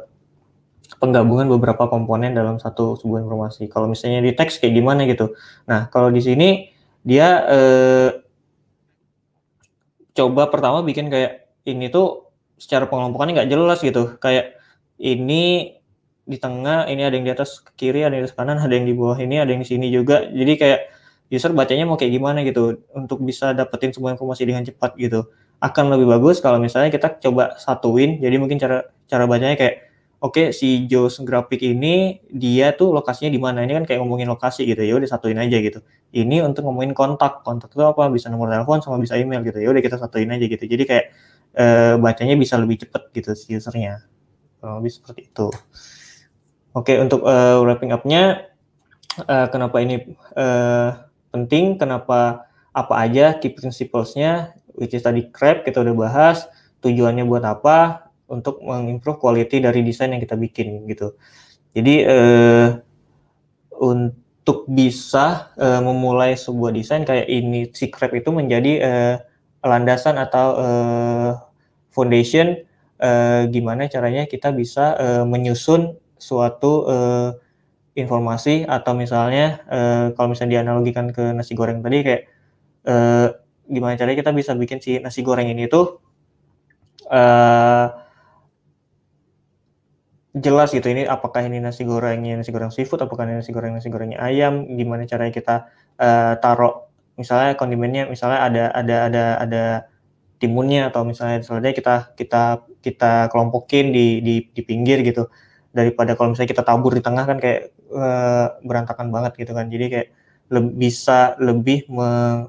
C: penggabungan beberapa komponen dalam satu sebuah informasi kalau misalnya di teks kayak gimana gitu nah kalau di sini dia uh, coba pertama bikin kayak ini tuh secara pengelompokannya nggak jelas gitu kayak ini di tengah, ini ada yang di atas ke kiri, ada yang di atas kanan, ada yang di bawah ini, ada yang di sini juga. Jadi kayak user bacanya mau kayak gimana gitu untuk bisa dapetin semua informasi dengan cepat gitu. Akan lebih bagus kalau misalnya kita coba satuin. Jadi mungkin cara cara bacanya kayak oke okay, si Joe's grafik ini dia tuh lokasinya di mana ini kan kayak ngomongin lokasi gitu ya udah satuin aja gitu ini untuk ngomongin kontak kontak itu apa bisa nomor telepon sama bisa email gitu ya udah kita satuin aja gitu jadi kayak eh, bacanya bisa lebih cepet gitu si usernya Kalau lebih seperti itu Oke, untuk uh, wrapping up-nya, uh, kenapa ini uh, penting, kenapa apa aja key principles-nya, which is tadi CREP kita udah bahas, tujuannya buat apa, untuk mengimprove quality dari desain yang kita bikin gitu. Jadi uh, untuk bisa uh, memulai sebuah desain kayak ini si CREP itu menjadi uh, landasan atau uh, foundation uh, gimana caranya kita bisa uh, menyusun suatu uh, informasi atau misalnya uh, kalau misalnya dianalogikan ke nasi goreng tadi kayak uh, gimana caranya kita bisa bikin si nasi goreng ini tuh uh, jelas gitu ini apakah ini nasi gorengnya nasi goreng seafood apakah ini nasi goreng nasi gorengnya ayam gimana caranya kita uh, taruh misalnya kondimennya misalnya ada ada ada ada timunnya atau misalnya selanjutnya kita kita kita kelompokin di di di pinggir gitu daripada kalau misalnya kita tabur di tengah kan kayak uh, berantakan banget gitu kan jadi kayak le bisa lebih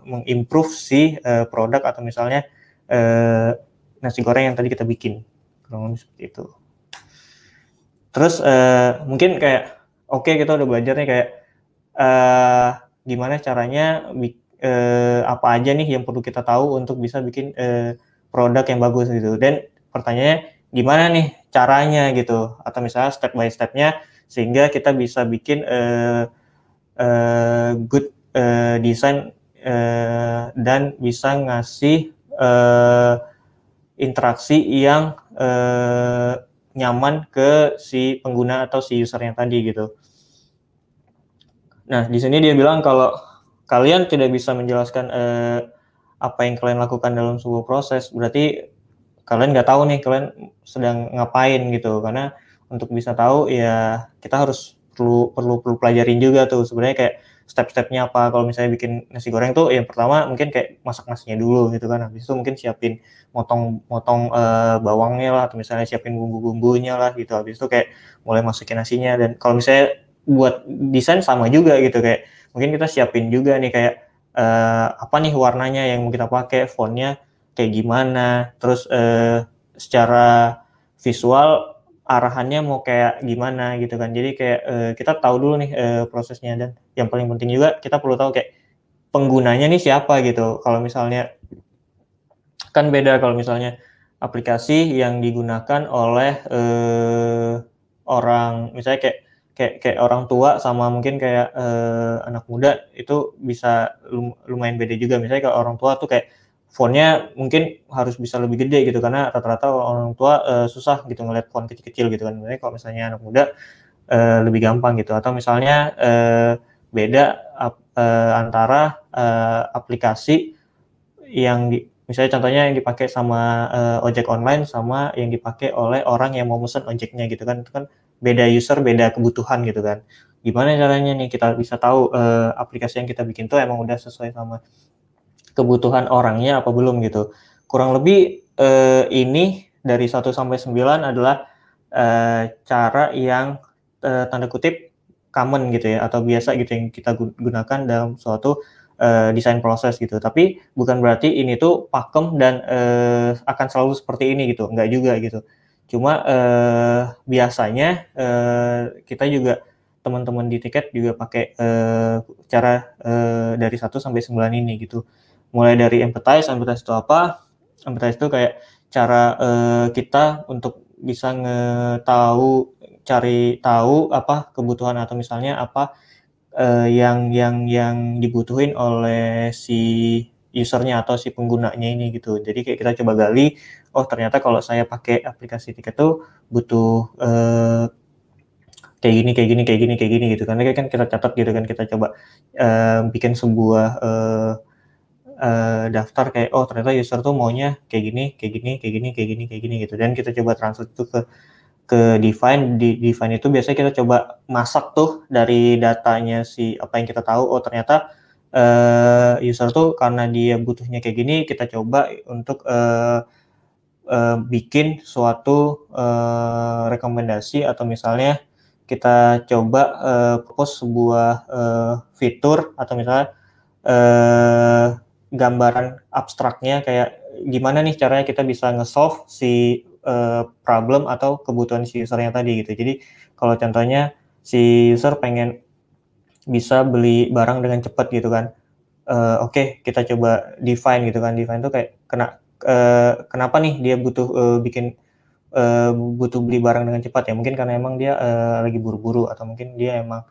C: mengimprove si eh, produk atau misalnya uh, nasi goreng yang tadi kita bikin kalau lebih seperti itu terus uh, mungkin kayak oke okay, kita udah belajar kayak uh, gimana caranya uh, apa aja nih yang perlu kita tahu untuk bisa bikin uh, produk yang bagus gitu dan pertanyaannya gimana nih caranya gitu atau misalnya step by stepnya sehingga kita bisa bikin uh, uh, good uh, design uh, dan bisa ngasih uh, interaksi yang uh, nyaman ke si pengguna atau si user yang tadi gitu. Nah di sini dia bilang kalau kalian tidak bisa menjelaskan uh, apa yang kalian lakukan dalam sebuah proses berarti kalian nggak tahu nih kalian sedang ngapain gitu karena untuk bisa tahu ya kita harus perlu perlu perlu pelajarin juga tuh sebenarnya kayak step-stepnya apa kalau misalnya bikin nasi goreng tuh yang pertama mungkin kayak masak nasinya dulu gitu kan habis itu mungkin siapin motong-motong uh, eh, bawangnya lah atau misalnya siapin bumbu-bumbunya lah gitu habis itu kayak mulai masukin nasinya dan kalau misalnya buat desain sama juga gitu kayak mungkin kita siapin juga nih kayak uh, apa nih warnanya yang mau kita pakai fontnya kayak gimana, terus eh, secara visual arahannya mau kayak gimana gitu kan. Jadi kayak eh, kita tahu dulu nih eh, prosesnya dan yang paling penting juga kita perlu tahu kayak penggunanya nih siapa gitu. Kalau misalnya kan beda kalau misalnya aplikasi yang digunakan oleh eh, orang misalnya kayak kayak kayak orang tua sama mungkin kayak uh, anak muda itu bisa lum, lumayan beda juga misalnya kalau orang tua tuh kayak fontnya mungkin harus bisa lebih gede gitu karena rata-rata orang tua uh, susah gitu ngeliat font kecil-kecil gitu kan. Jadi, kalau misalnya anak muda uh, lebih gampang gitu atau misalnya uh, beda uh, antara uh, aplikasi yang di, misalnya contohnya yang dipakai sama uh, ojek online sama yang dipakai oleh orang yang mau mesen ojeknya gitu kan. Itu kan beda user, beda kebutuhan gitu kan. Gimana caranya nih kita bisa tahu uh, aplikasi yang kita bikin tuh emang udah sesuai sama kebutuhan orangnya apa belum gitu. Kurang lebih eh, ini dari 1 sampai 9 adalah eh, cara yang eh, tanda kutip common gitu ya atau biasa gitu yang kita gunakan dalam suatu uh, desain proses gitu. Tapi bukan berarti ini tuh pakem dan uh, akan selalu seperti ini gitu, enggak juga gitu. Cuma uh, biasanya uh, kita juga teman-teman di tiket juga pakai uh, cara uh, dari 1 sampai 9 ini gitu mulai dari empathize empathize itu apa empathize itu kayak cara uh, kita untuk bisa ngetahu cari tahu apa kebutuhan atau misalnya apa uh, yang yang yang dibutuhin oleh si usernya atau si penggunanya ini gitu. Jadi kayak kita coba gali, oh ternyata kalau saya pakai aplikasi tiket tuh butuh uh, kayak gini, kayak gini, kayak gini, kayak gini gitu. Karena kan kita catat gitu kan kita coba uh, bikin sebuah uh, uh, daftar kayak oh ternyata user tuh maunya kayak gini, kayak gini, kayak gini, kayak gini, kayak gini gitu. Dan kita coba transfer itu ke ke define di define itu biasanya kita coba masak tuh dari datanya si apa yang kita tahu oh ternyata uh, user tuh karena dia butuhnya kayak gini kita coba untuk uh, uh, bikin suatu uh, rekomendasi atau misalnya kita coba uh, propose sebuah uh, fitur atau misalnya uh, gambaran abstraknya kayak gimana nih caranya kita bisa nge-solve si uh, problem atau kebutuhan si usernya tadi gitu. Jadi kalau contohnya si user pengen bisa beli barang dengan cepat gitu kan. Uh, Oke, okay, kita coba define gitu kan. Define itu kayak kena uh, kenapa nih dia butuh uh, bikin uh, butuh beli barang dengan cepat ya? Mungkin karena emang dia uh, lagi buru-buru atau mungkin dia emang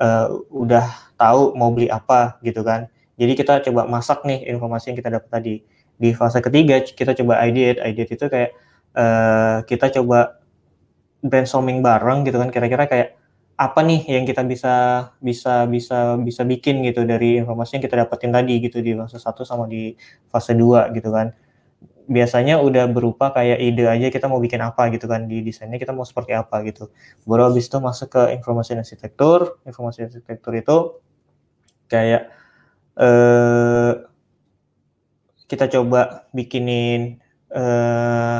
C: uh, udah tahu mau beli apa gitu kan. Jadi kita coba masak nih informasi yang kita dapat tadi. Di fase ketiga kita coba ideate. Ideate itu kayak uh, kita coba brainstorming bareng gitu kan kira-kira kayak apa nih yang kita bisa bisa bisa bisa bikin gitu dari informasi yang kita dapetin tadi gitu di fase 1 sama di fase 2 gitu kan. Biasanya udah berupa kayak ide aja kita mau bikin apa gitu kan di desainnya kita mau seperti apa gitu. Baru habis itu masuk ke informasi arsitektur. Informasi arsitektur itu kayak eh, kita coba bikinin eh,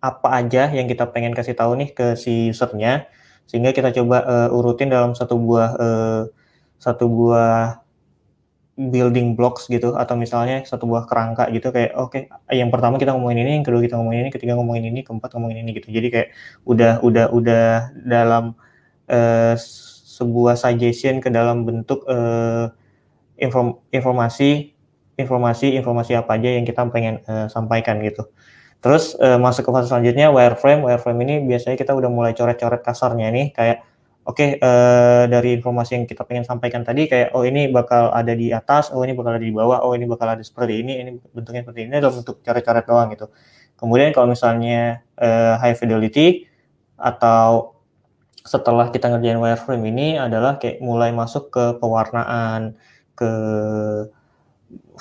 C: apa aja yang kita pengen kasih tahu nih ke si usernya sehingga kita coba uh, urutin dalam satu buah uh, satu buah building blocks gitu atau misalnya satu buah kerangka gitu kayak oke okay, yang pertama kita ngomongin ini yang kedua kita ngomongin ini ketiga ngomongin ini keempat ngomongin ini gitu jadi kayak udah udah udah dalam uh, sebuah suggestion ke dalam bentuk uh, inform, informasi informasi informasi apa aja yang kita pengen uh, sampaikan gitu. Terus uh, masuk ke fase selanjutnya wireframe. Wireframe ini biasanya kita udah mulai coret-coret kasarnya nih kayak oke okay, uh, eh, dari informasi yang kita pengen sampaikan tadi kayak oh ini bakal ada di atas, oh ini bakal ada di bawah, oh ini bakal ada seperti ini, ini bentuknya seperti ini dalam bentuk coret-coret doang gitu. Kemudian kalau misalnya uh, high fidelity atau setelah kita ngerjain wireframe ini adalah kayak mulai masuk ke pewarnaan ke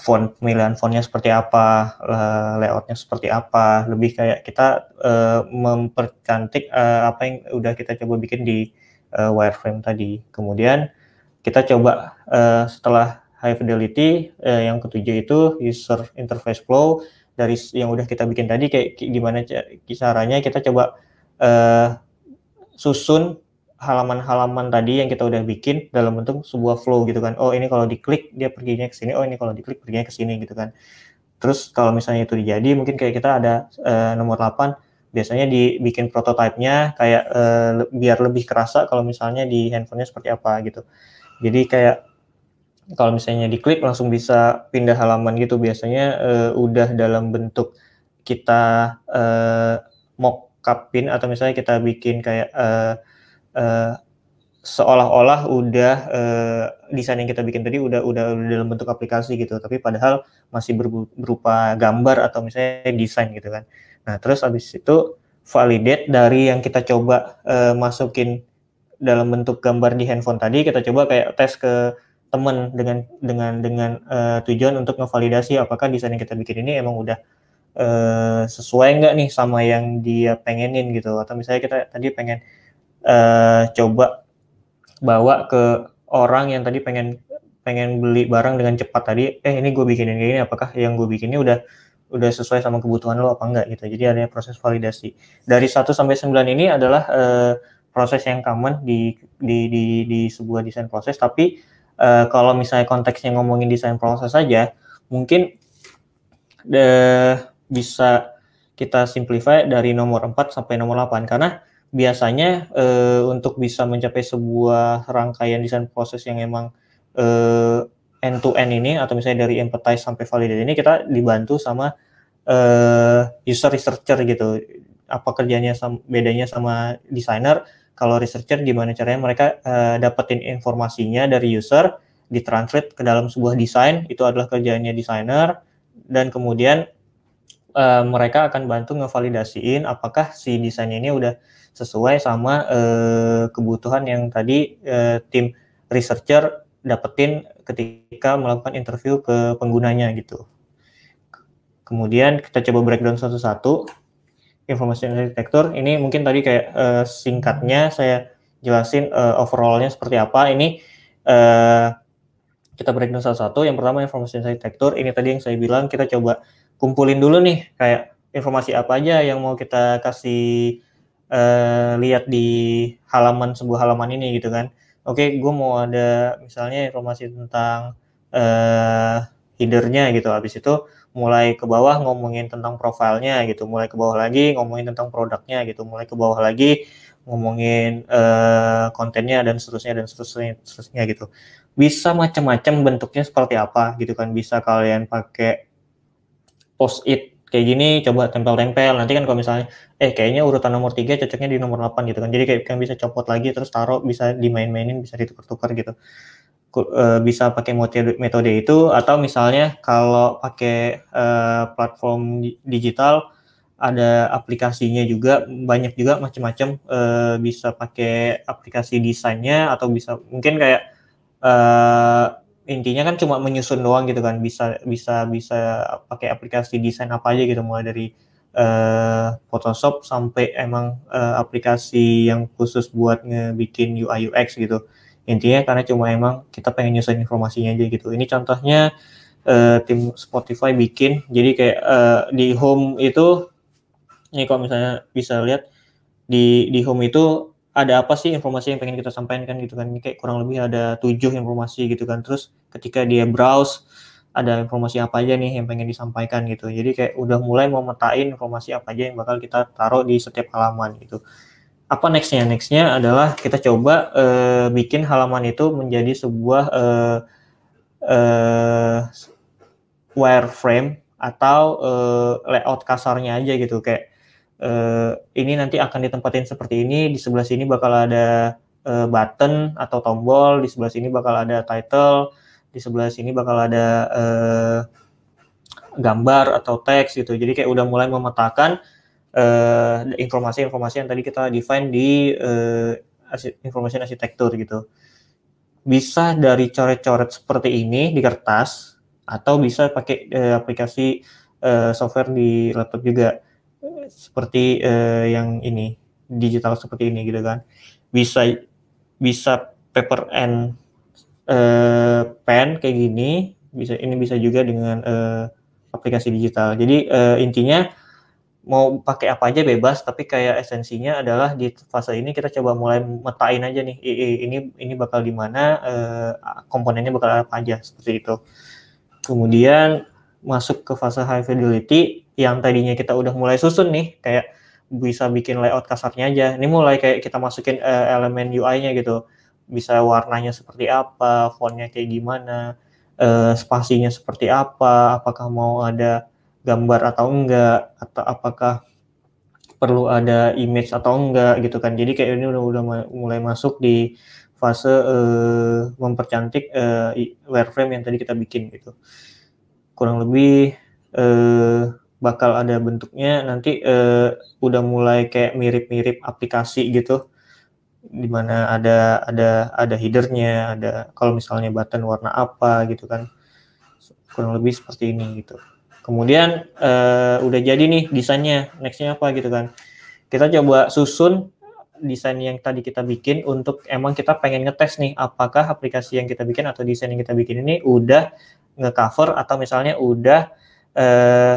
C: font pemilihan fontnya seperti apa, layoutnya seperti apa, lebih kayak kita uh, mempercantik uh, apa yang udah kita coba bikin di uh, wireframe tadi. Kemudian kita coba uh, setelah high fidelity uh, yang ketujuh itu user interface flow dari yang udah kita bikin tadi kayak gimana caranya kita coba uh, susun halaman-halaman tadi yang kita udah bikin dalam bentuk sebuah flow gitu kan. Oh, ini kalau diklik dia perginya ke sini. Oh, ini kalau diklik perginya ke sini gitu kan. Terus kalau misalnya itu dijadi mungkin kayak kita ada uh, nomor 8 biasanya dibikin prototipenya kayak uh, le biar lebih kerasa kalau misalnya di handphonenya seperti apa gitu. Jadi kayak kalau misalnya diklik langsung bisa pindah halaman gitu biasanya uh, udah dalam bentuk kita uh, mock atau misalnya kita bikin kayak uh, uh, seolah-olah udah uh, desain yang kita bikin tadi udah udah dalam bentuk aplikasi gitu tapi padahal masih berupa gambar atau misalnya desain gitu kan nah terus habis itu validate dari yang kita coba uh, masukin dalam bentuk gambar di handphone tadi kita coba kayak tes ke temen dengan dengan dengan uh, tujuan untuk ngevalidasi apakah desain yang kita bikin ini emang udah uh, sesuai nggak nih sama yang dia pengenin gitu atau misalnya kita tadi pengen uh, coba bawa ke orang yang tadi pengen pengen beli barang dengan cepat tadi eh ini gue bikinin kayak gini apakah yang gue bikinnya udah udah sesuai sama kebutuhan lo apa enggak gitu jadi ada proses validasi dari 1 sampai 9 ini adalah uh, proses yang common di di di, di sebuah desain proses tapi uh, kalau misalnya konteksnya ngomongin desain proses saja mungkin de, bisa kita simplify dari nomor 4 sampai nomor 8 karena biasanya e, untuk bisa mencapai sebuah rangkaian desain proses yang emang e, eh, end to end ini atau misalnya dari empathize sampai validate ini kita dibantu sama e, user researcher gitu. Apa kerjanya sama, bedanya sama desainer? Kalau researcher gimana caranya mereka e, dapetin informasinya dari user, ditranslate ke dalam sebuah desain itu adalah kerjanya desainer dan kemudian uh, mereka akan bantu ngevalidasiin apakah si desainnya ini udah sesuai sama eh, kebutuhan yang tadi eh, tim researcher dapetin ketika melakukan interview ke penggunanya gitu. Kemudian kita coba breakdown satu-satu. Information arsitektur ini mungkin tadi kayak eh, singkatnya saya jelasin eh, overallnya seperti apa. Ini eh, kita breakdown satu-satu. Yang pertama information arsitektur ini tadi yang saya bilang kita coba kumpulin dulu nih kayak informasi apa aja yang mau kita kasih uh, lihat di halaman sebuah halaman ini gitu kan oke okay, gue mau ada misalnya informasi tentang uh, headernya gitu habis itu mulai ke bawah ngomongin tentang profilnya gitu mulai ke bawah lagi ngomongin tentang produknya gitu mulai ke bawah lagi ngomongin uh, kontennya dan seterusnya dan seterusnya, seterusnya gitu bisa macam-macam bentuknya seperti apa gitu kan bisa kalian pakai post it kayak gini coba tempel-tempel nanti kan kalau misalnya eh kayaknya urutan nomor tiga cocoknya di nomor 8 gitu kan jadi kayak kan bisa copot lagi terus taruh bisa dimain-mainin bisa ditukar-tukar gitu eh, bisa pakai metode itu atau misalnya kalau pakai uh, platform digital ada aplikasinya juga banyak juga macam-macam uh, eh, bisa pakai aplikasi desainnya atau bisa mungkin kayak uh, intinya kan cuma menyusun doang gitu kan bisa bisa bisa pakai aplikasi desain apa aja gitu mulai dari uh, Photoshop sampai emang uh, aplikasi yang khusus buat ngebikin UI UX gitu intinya karena cuma emang kita pengen nyusun informasinya aja gitu ini contohnya uh, tim Spotify bikin jadi kayak uh, di home itu ini kalau misalnya bisa lihat di di home itu ada apa sih informasi yang pengen kita sampaikan kan gitu kan kayak kurang lebih ada tujuh informasi gitu kan terus ketika dia browse ada informasi apa aja nih yang pengen disampaikan gitu jadi kayak udah mulai mau metain informasi apa aja yang bakal kita taruh di setiap halaman gitu apa nextnya nextnya adalah kita coba uh, bikin halaman itu menjadi sebuah uh, uh, wireframe atau uh, layout kasarnya aja gitu kayak Eh, ini nanti akan ditempatin seperti ini, di sebelah sini bakal ada uh, button atau tombol, di sebelah sini bakal ada title, di sebelah sini bakal ada uh, gambar atau teks gitu. Jadi kayak udah mulai memetakan informasi-informasi uh, yang tadi kita define di uh, information arsitektur gitu. Bisa dari coret-coret seperti ini di kertas atau bisa pakai uh, aplikasi uh, software di laptop juga seperti uh, yang ini digital seperti ini gitu kan bisa bisa paper and uh, pen kayak gini bisa ini bisa juga dengan uh, aplikasi digital jadi uh, intinya mau pakai apa aja bebas tapi kayak esensinya adalah di fase ini kita coba mulai metain aja nih ini ini bakal di mana uh, komponennya bakal apa aja seperti itu kemudian masuk ke fase high fidelity yang tadinya kita udah mulai susun nih kayak bisa bikin layout kasarnya aja. Ini mulai kayak kita masukin uh, elemen UI-nya gitu. Bisa warnanya seperti apa, fontnya kayak gimana, uh, spasinya seperti apa, apakah mau ada gambar atau enggak, atau apakah perlu ada image atau enggak gitu kan. Jadi kayak ini udah, udah mulai masuk di fase uh, mempercantik uh, wireframe yang tadi kita bikin gitu kurang lebih eh, bakal ada bentuknya nanti eh, udah mulai kayak mirip-mirip aplikasi gitu dimana ada ada ada headernya ada kalau misalnya button warna apa gitu kan kurang lebih seperti ini gitu kemudian eh, udah jadi nih desainnya nextnya apa gitu kan kita coba susun desain yang tadi kita bikin untuk emang kita pengen ngetes nih apakah aplikasi yang kita bikin atau desain yang kita bikin ini udah ngecover atau misalnya udah eh,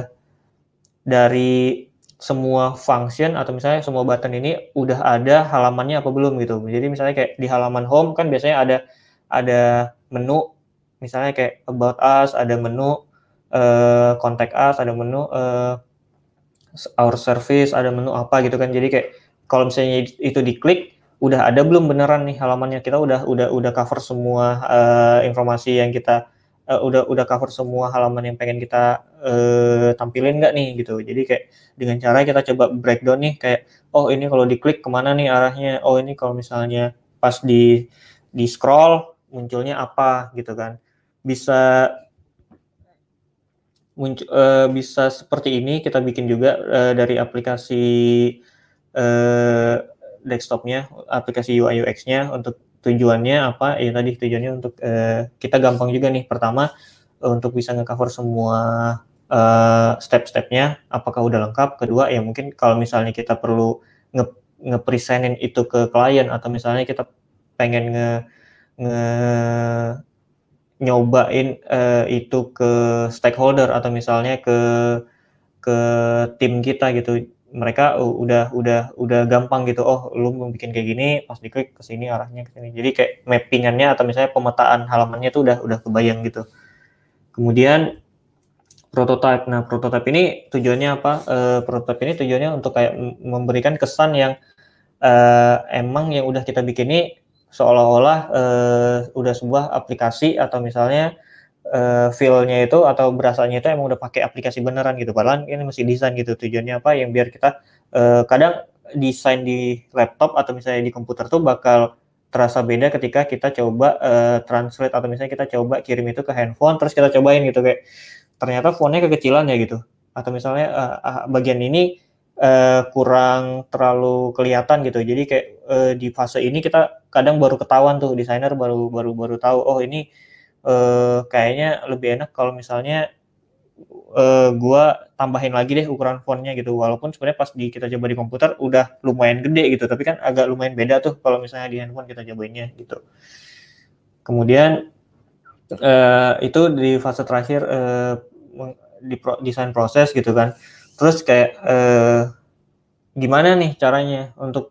C: dari semua function atau misalnya semua button ini udah ada halamannya apa belum gitu. Jadi misalnya kayak di halaman home kan biasanya ada ada menu misalnya kayak about us, ada menu eh, contact us, ada menu eh, our service, ada menu apa gitu kan. Jadi kayak kalau misalnya itu diklik udah ada belum beneran nih halamannya kita udah udah udah cover semua uh, informasi yang kita uh, udah udah cover semua halaman yang pengen kita uh, tampilin nggak nih gitu jadi kayak dengan cara kita coba breakdown nih kayak oh ini kalau diklik kemana nih arahnya oh ini kalau misalnya pas di di scroll munculnya apa gitu kan bisa muncul uh, bisa seperti ini kita bikin juga uh, dari aplikasi uh, desktopnya, aplikasi UI UX-nya untuk tujuannya apa? Ya tadi tujuannya untuk uh, kita gampang juga nih. Pertama untuk bisa ngecover semua uh, step-stepnya, apakah udah lengkap? Kedua ya mungkin kalau misalnya kita perlu nge ngepresentin itu ke klien atau misalnya kita pengen nge, nge nyobain uh, itu ke stakeholder atau misalnya ke ke tim kita gitu Hmm. mereka udah udah udah gampang gitu oh lu mau bikin kayak gini pas diklik ke sini arahnya ke sini jadi kayak mappingannya atau misalnya pemetaan halamannya itu udah udah kebayang gitu kemudian prototype nah prototype ini tujuannya apa e, eh, prototype ini tujuannya untuk kayak memberikan kesan yang e, emang yang udah kita bikin ini seolah-olah e, udah sebuah aplikasi atau misalnya uh, feel-nya itu atau berasanya itu emang udah pakai aplikasi beneran gitu. Padahal ini masih desain gitu. Tujuannya apa? Yang biar kita uh, kadang desain di laptop atau misalnya di komputer tuh bakal terasa beda ketika kita coba uh, translate atau misalnya kita coba kirim itu ke handphone terus kita cobain gitu kayak ternyata fontnya kekecilan ya gitu. Atau misalnya uh, bagian ini Uh, kurang terlalu kelihatan gitu. Jadi kayak uh, di fase ini kita kadang baru ketahuan tuh desainer baru baru baru tahu oh ini uh, kayaknya lebih enak kalau misalnya uh, eh, gue tambahin lagi deh ukuran fontnya gitu walaupun sebenarnya pas di kita coba di komputer udah lumayan gede gitu tapi kan agak lumayan beda tuh kalau misalnya di handphone kita cobainnya gitu kemudian uh, itu di fase terakhir uh, di pro, desain proses gitu kan terus kayak uh, gimana nih caranya untuk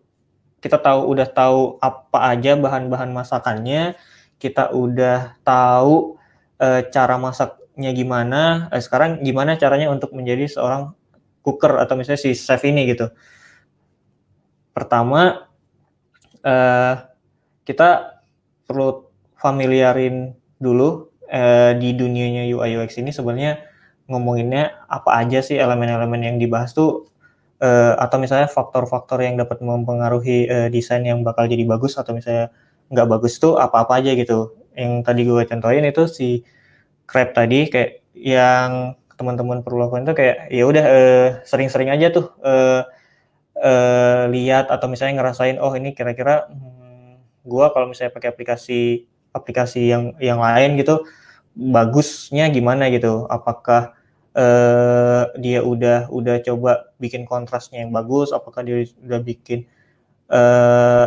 C: kita tahu udah tahu apa aja bahan-bahan masakannya kita udah tahu uh, cara masaknya gimana, uh, sekarang gimana caranya untuk menjadi seorang cooker atau misalnya si chef ini gitu. Pertama, uh, kita perlu familiarin dulu uh, di dunianya UI UX ini sebenarnya ngomonginnya apa aja sih elemen-elemen yang dibahas tuh uh, atau misalnya faktor-faktor yang dapat mempengaruhi uh, desain yang bakal jadi bagus atau misalnya nggak bagus tuh apa-apa aja gitu. Yang tadi gue contohin itu si crab tadi kayak yang teman-teman perlu lakukan itu kayak ya udah eh, sering-sering aja tuh eh, eh, lihat atau misalnya ngerasain oh ini kira-kira hmm, gue kalau misalnya pakai aplikasi aplikasi yang yang lain gitu bagusnya gimana gitu apakah eh, dia udah udah coba bikin kontrasnya yang bagus apakah dia udah bikin eh,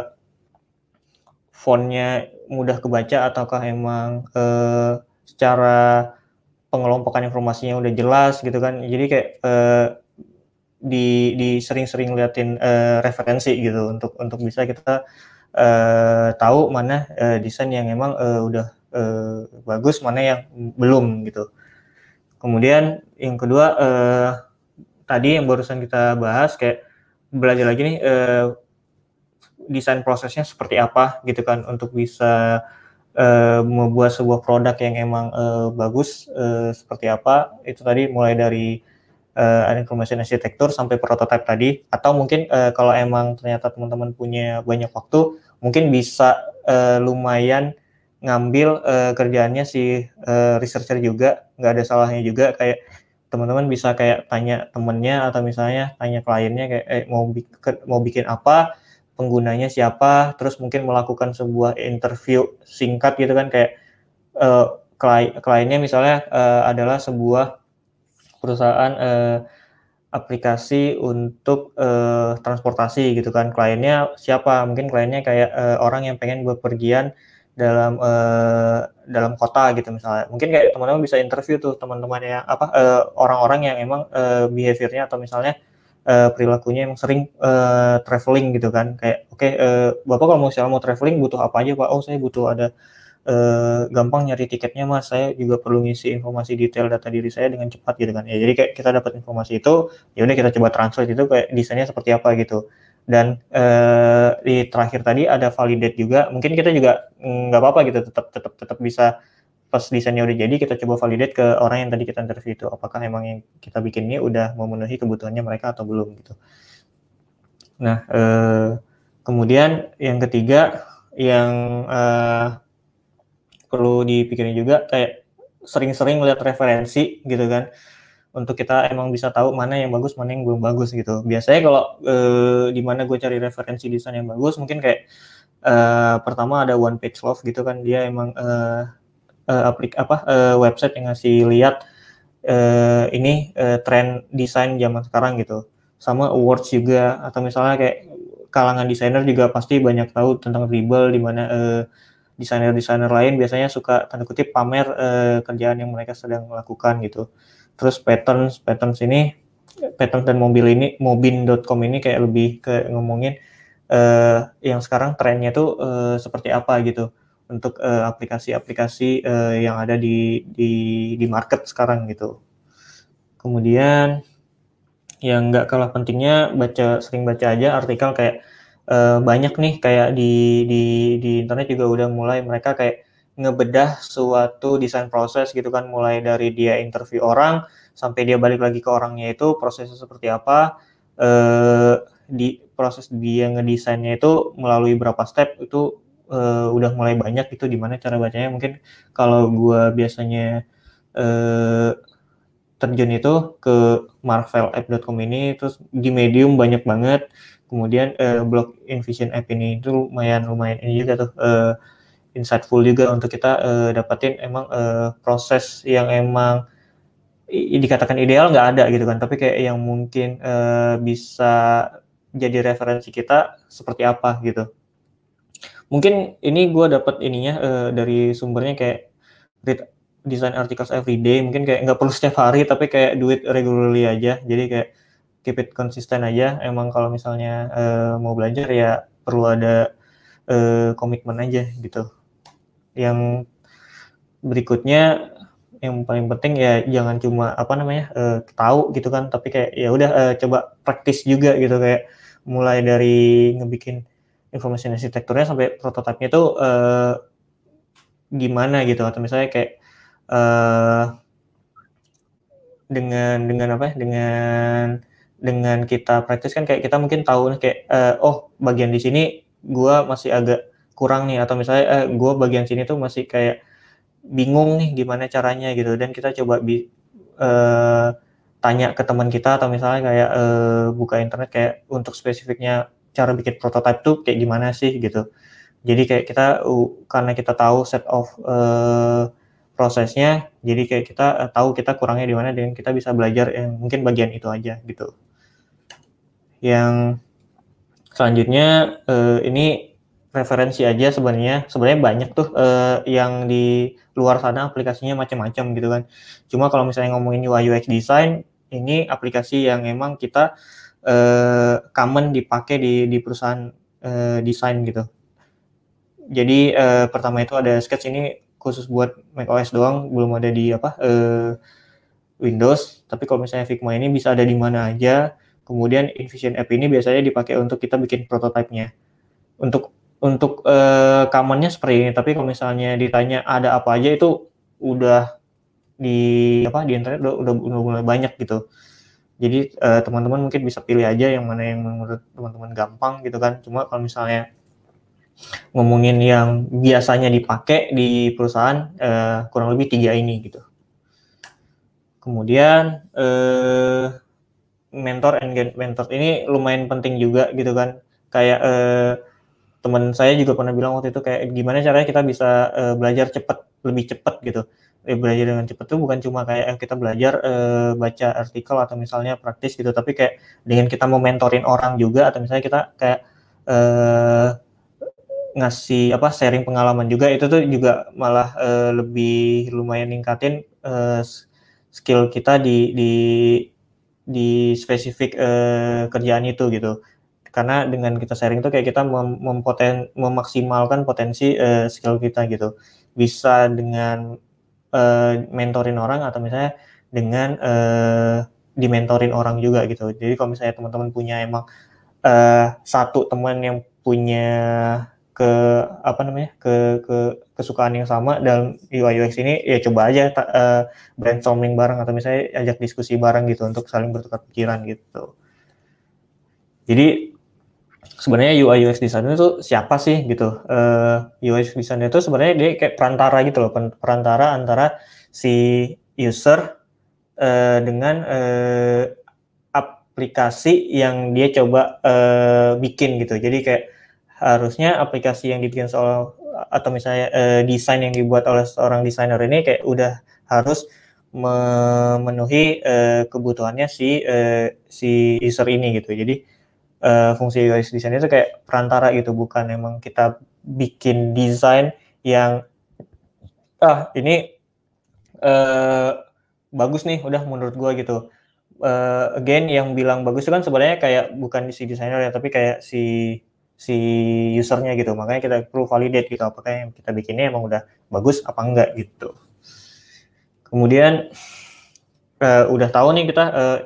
C: fontnya mudah kebaca ataukah emang eh, secara pengelompokan informasinya udah jelas gitu kan jadi kayak eh, di di sering-sering liatin eh, referensi gitu untuk untuk bisa kita tahu mana desain yang emang udah bagus mana yang belum gitu kemudian yang kedua tadi yang barusan kita bahas kayak belajar lagi nih desain prosesnya seperti apa gitu kan untuk bisa uh, membuat sebuah produk yang emang uh, bagus uh, seperti apa itu tadi mulai dari uh, information arsitektur sampai prototype tadi atau mungkin uh, kalau emang ternyata teman-teman punya banyak waktu mungkin bisa uh, lumayan ngambil uh, kerjaannya si uh, researcher juga nggak ada salahnya juga kayak teman-teman bisa kayak tanya temennya atau misalnya tanya kliennya kayak eh, mau bikin, mau bikin apa penggunanya siapa, terus mungkin melakukan sebuah interview singkat gitu kan kayak uh, eh, klien, kliennya misalnya uh, adalah sebuah perusahaan uh, aplikasi untuk uh, transportasi gitu kan kliennya siapa mungkin kliennya kayak uh, orang yang pengen bepergian dalam uh, dalam kota gitu misalnya mungkin kayak iya. teman-teman bisa interview tuh teman-teman yang apa orang orang-orang yang emang uh, behaviornya atau misalnya uh, perilakunya emang sering uh, traveling gitu kan kayak oke okay, uh, eh, bapak kalau misalnya mau traveling butuh apa aja pak oh saya butuh ada uh, gampang nyari tiketnya mas saya juga perlu ngisi informasi detail data diri saya dengan cepat gitu kan ya jadi kayak kita dapat informasi itu ya udah kita coba translate itu kayak desainnya seperti apa gitu dan uh, di terakhir tadi ada validate juga mungkin kita juga mm, nggak mm, apa-apa gitu tetap tetap tetap bisa pas desainnya udah jadi kita coba validate ke orang yang tadi kita interview itu apakah emang yang kita bikin ini udah memenuhi kebutuhannya mereka atau belum gitu. Nah, eh, kemudian yang ketiga yang eh, perlu dipikirin juga kayak sering-sering lihat referensi gitu kan untuk kita emang bisa tahu mana yang bagus mana yang belum bagus gitu. Biasanya kalau eh, di mana gue cari referensi desain yang bagus mungkin kayak eh, pertama ada one page love gitu kan dia emang eh, uh, aplik apa uh, website yang ngasih lihat uh, ini uh, tren desain zaman sekarang gitu sama awards juga atau misalnya kayak kalangan desainer juga pasti banyak tahu tentang dribble di mana uh, desainer-desainer lain biasanya suka tanda kutip pamer uh, kerjaan yang mereka sedang lakukan gitu terus patterns patterns ini pattern dan mobil ini mobin.com ini kayak lebih ke ngomongin uh, yang sekarang trennya tuh uh, seperti apa gitu untuk eh, aplikasi-aplikasi uh, uh, yang ada di di di market sekarang gitu. Kemudian yang nggak kalah pentingnya baca sering baca aja artikel kayak uh, banyak nih kayak di di di internet juga udah mulai mereka kayak ngebedah suatu desain proses gitu kan mulai dari dia interview orang sampai dia balik lagi ke orangnya itu prosesnya seperti apa uh, di proses dia ngedesainnya itu melalui berapa step itu uh, udah mulai banyak itu dimana cara bacanya mungkin kalau gue biasanya uh, terjun itu ke marvelapp.com ini terus di medium banyak banget kemudian uh, blog Invision app ini itu lumayan lumayan ini juga tuh uh, insightful juga untuk kita uh, dapatin emang uh, proses yang emang dikatakan ideal nggak ada gitu kan tapi kayak yang mungkin uh, bisa jadi referensi kita seperti apa gitu mungkin ini gue dapat ininya uh, dari sumbernya kayak read design articles every day mungkin kayak nggak perlu setiap hari tapi kayak duit regularly aja jadi kayak keep it konsisten aja emang kalau misalnya uh, mau belajar ya perlu ada uh, komitmen aja gitu yang berikutnya yang paling penting ya jangan cuma apa namanya uh, tahu gitu kan tapi kayak ya udah uh, coba praktis juga gitu kayak mulai dari ngebikin information arsitekturnya sampai prototipenya itu uh, eh, gimana gitu atau misalnya kayak uh, dengan dengan apa ya dengan dengan kita praktis kan kayak kita mungkin tahu nih kayak uh, oh bagian di sini gua masih agak kurang nih atau misalnya uh, gua bagian sini tuh masih kayak bingung nih gimana caranya gitu dan kita coba bi uh, tanya ke teman kita atau misalnya kayak uh, buka internet kayak untuk spesifiknya cara bikin prototype tuh kayak gimana sih gitu. Jadi kayak kita karena kita tahu set of uh, prosesnya, jadi kayak kita uh, tahu kita kurangnya di mana dan kita bisa belajar yang mungkin bagian itu aja gitu. Yang selanjutnya uh, ini referensi aja sebenarnya sebenarnya banyak tuh uh, yang di luar sana aplikasinya macam-macam gitu kan. Cuma kalau misalnya ngomongin UI UX design ini aplikasi yang emang kita uh, common dipakai di di perusahaan uh, desain gitu. Jadi uh, pertama itu ada Sketch ini khusus buat macOS doang, belum ada di apa uh, Windows. Tapi kalau misalnya Figma ini bisa ada di mana aja. Kemudian InVision App ini biasanya dipakai untuk kita bikin prototipenya. Untuk untuk uh, commonnya seperti ini. Tapi kalau misalnya ditanya ada apa aja itu udah di apa di internet udah udah, udah banyak gitu. Jadi eh, teman-teman uh, mungkin bisa pilih aja yang mana yang menurut teman-teman gampang gitu kan. Cuma kalau misalnya ngomongin yang biasanya dipakai di perusahaan uh, kurang lebih tiga ini gitu. Kemudian uh, mentor and mentor ini lumayan penting juga gitu kan. Kayak uh, teman saya juga pernah bilang waktu itu kayak gimana caranya kita bisa uh, belajar cepat lebih cepat gitu eh, belajar dengan cepat tuh bukan cuma kayak yang kita belajar eh, baca artikel atau misalnya praktis gitu, tapi kayak dengan kita mau mentorin orang juga atau misalnya kita kayak eh, ngasih apa sharing pengalaman juga itu tuh juga malah eh, lebih lumayan ningkatin eh, skill kita di di di spesifik eh, kerjaan itu gitu karena dengan kita sharing tuh kayak kita mem mempoten memaksimalkan potensi eh, skill kita gitu bisa dengan uh, mentorin orang atau misalnya dengan uh, dimentorin orang juga gitu. Jadi kalau misalnya teman-teman punya emang uh, satu teman yang punya ke apa namanya ke ke kesukaan yang sama dalam UI UX ini ya coba aja ta, uh, brainstorming bareng atau misalnya ajak diskusi bareng gitu untuk saling bertukar pikiran gitu. Jadi sebenarnya UI UX designer itu siapa sih gitu. Uh, eh, UI UX designer itu sebenarnya dia kayak perantara gitu loh, perantara antara si user uh, dengan uh, aplikasi yang dia coba uh, bikin gitu. Jadi kayak harusnya aplikasi yang dibikin soal atau misalnya uh, desain yang dibuat oleh seorang desainer ini kayak udah harus memenuhi uh, kebutuhannya si uh, si user ini gitu. Jadi uh, fungsi UX design itu kayak perantara gitu, bukan emang kita bikin desain yang ah ini uh, bagus nih, udah menurut gua gitu. Uh, again yang bilang bagus itu kan sebenarnya kayak bukan si desainer ya, tapi kayak si si usernya gitu. Makanya kita perlu validate gitu apakah yang kita bikinnya emang udah bagus apa enggak gitu. Kemudian uh, udah tahu nih kita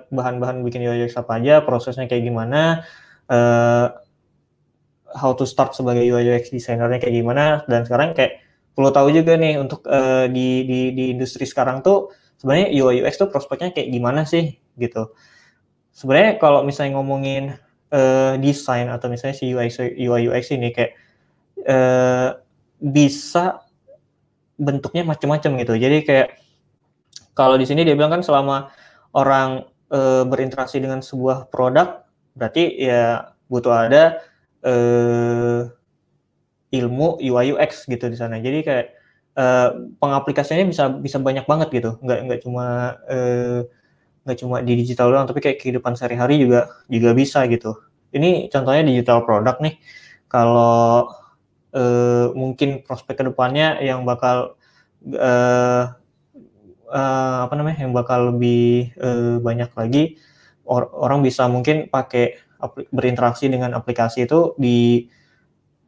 C: bahan-bahan uh, bikin UX apa aja, prosesnya kayak gimana uh, how to start sebagai UI UX designernya kayak gimana dan sekarang kayak perlu tahu juga nih untuk uh, di, di di industri sekarang tuh sebenarnya UI UX tuh prospeknya kayak gimana sih gitu sebenarnya kalau misalnya ngomongin uh, desain atau misalnya si UI UI UX ini kayak uh, bisa bentuknya macam-macam gitu. Jadi kayak kalau di sini dia bilang kan selama orang e, berinteraksi dengan sebuah produk berarti ya butuh ada eh, ilmu UI UX gitu di sana jadi kayak eh, pengaplikasinya bisa bisa banyak banget gitu nggak nggak cuma eh, nggak cuma di digital doang tapi kayak kehidupan sehari-hari juga juga bisa gitu ini contohnya digital product nih kalau eh, mungkin prospek kedepannya yang bakal eh, uh, apa namanya yang bakal lebih uh, banyak lagi or orang bisa mungkin pakai berinteraksi dengan aplikasi itu di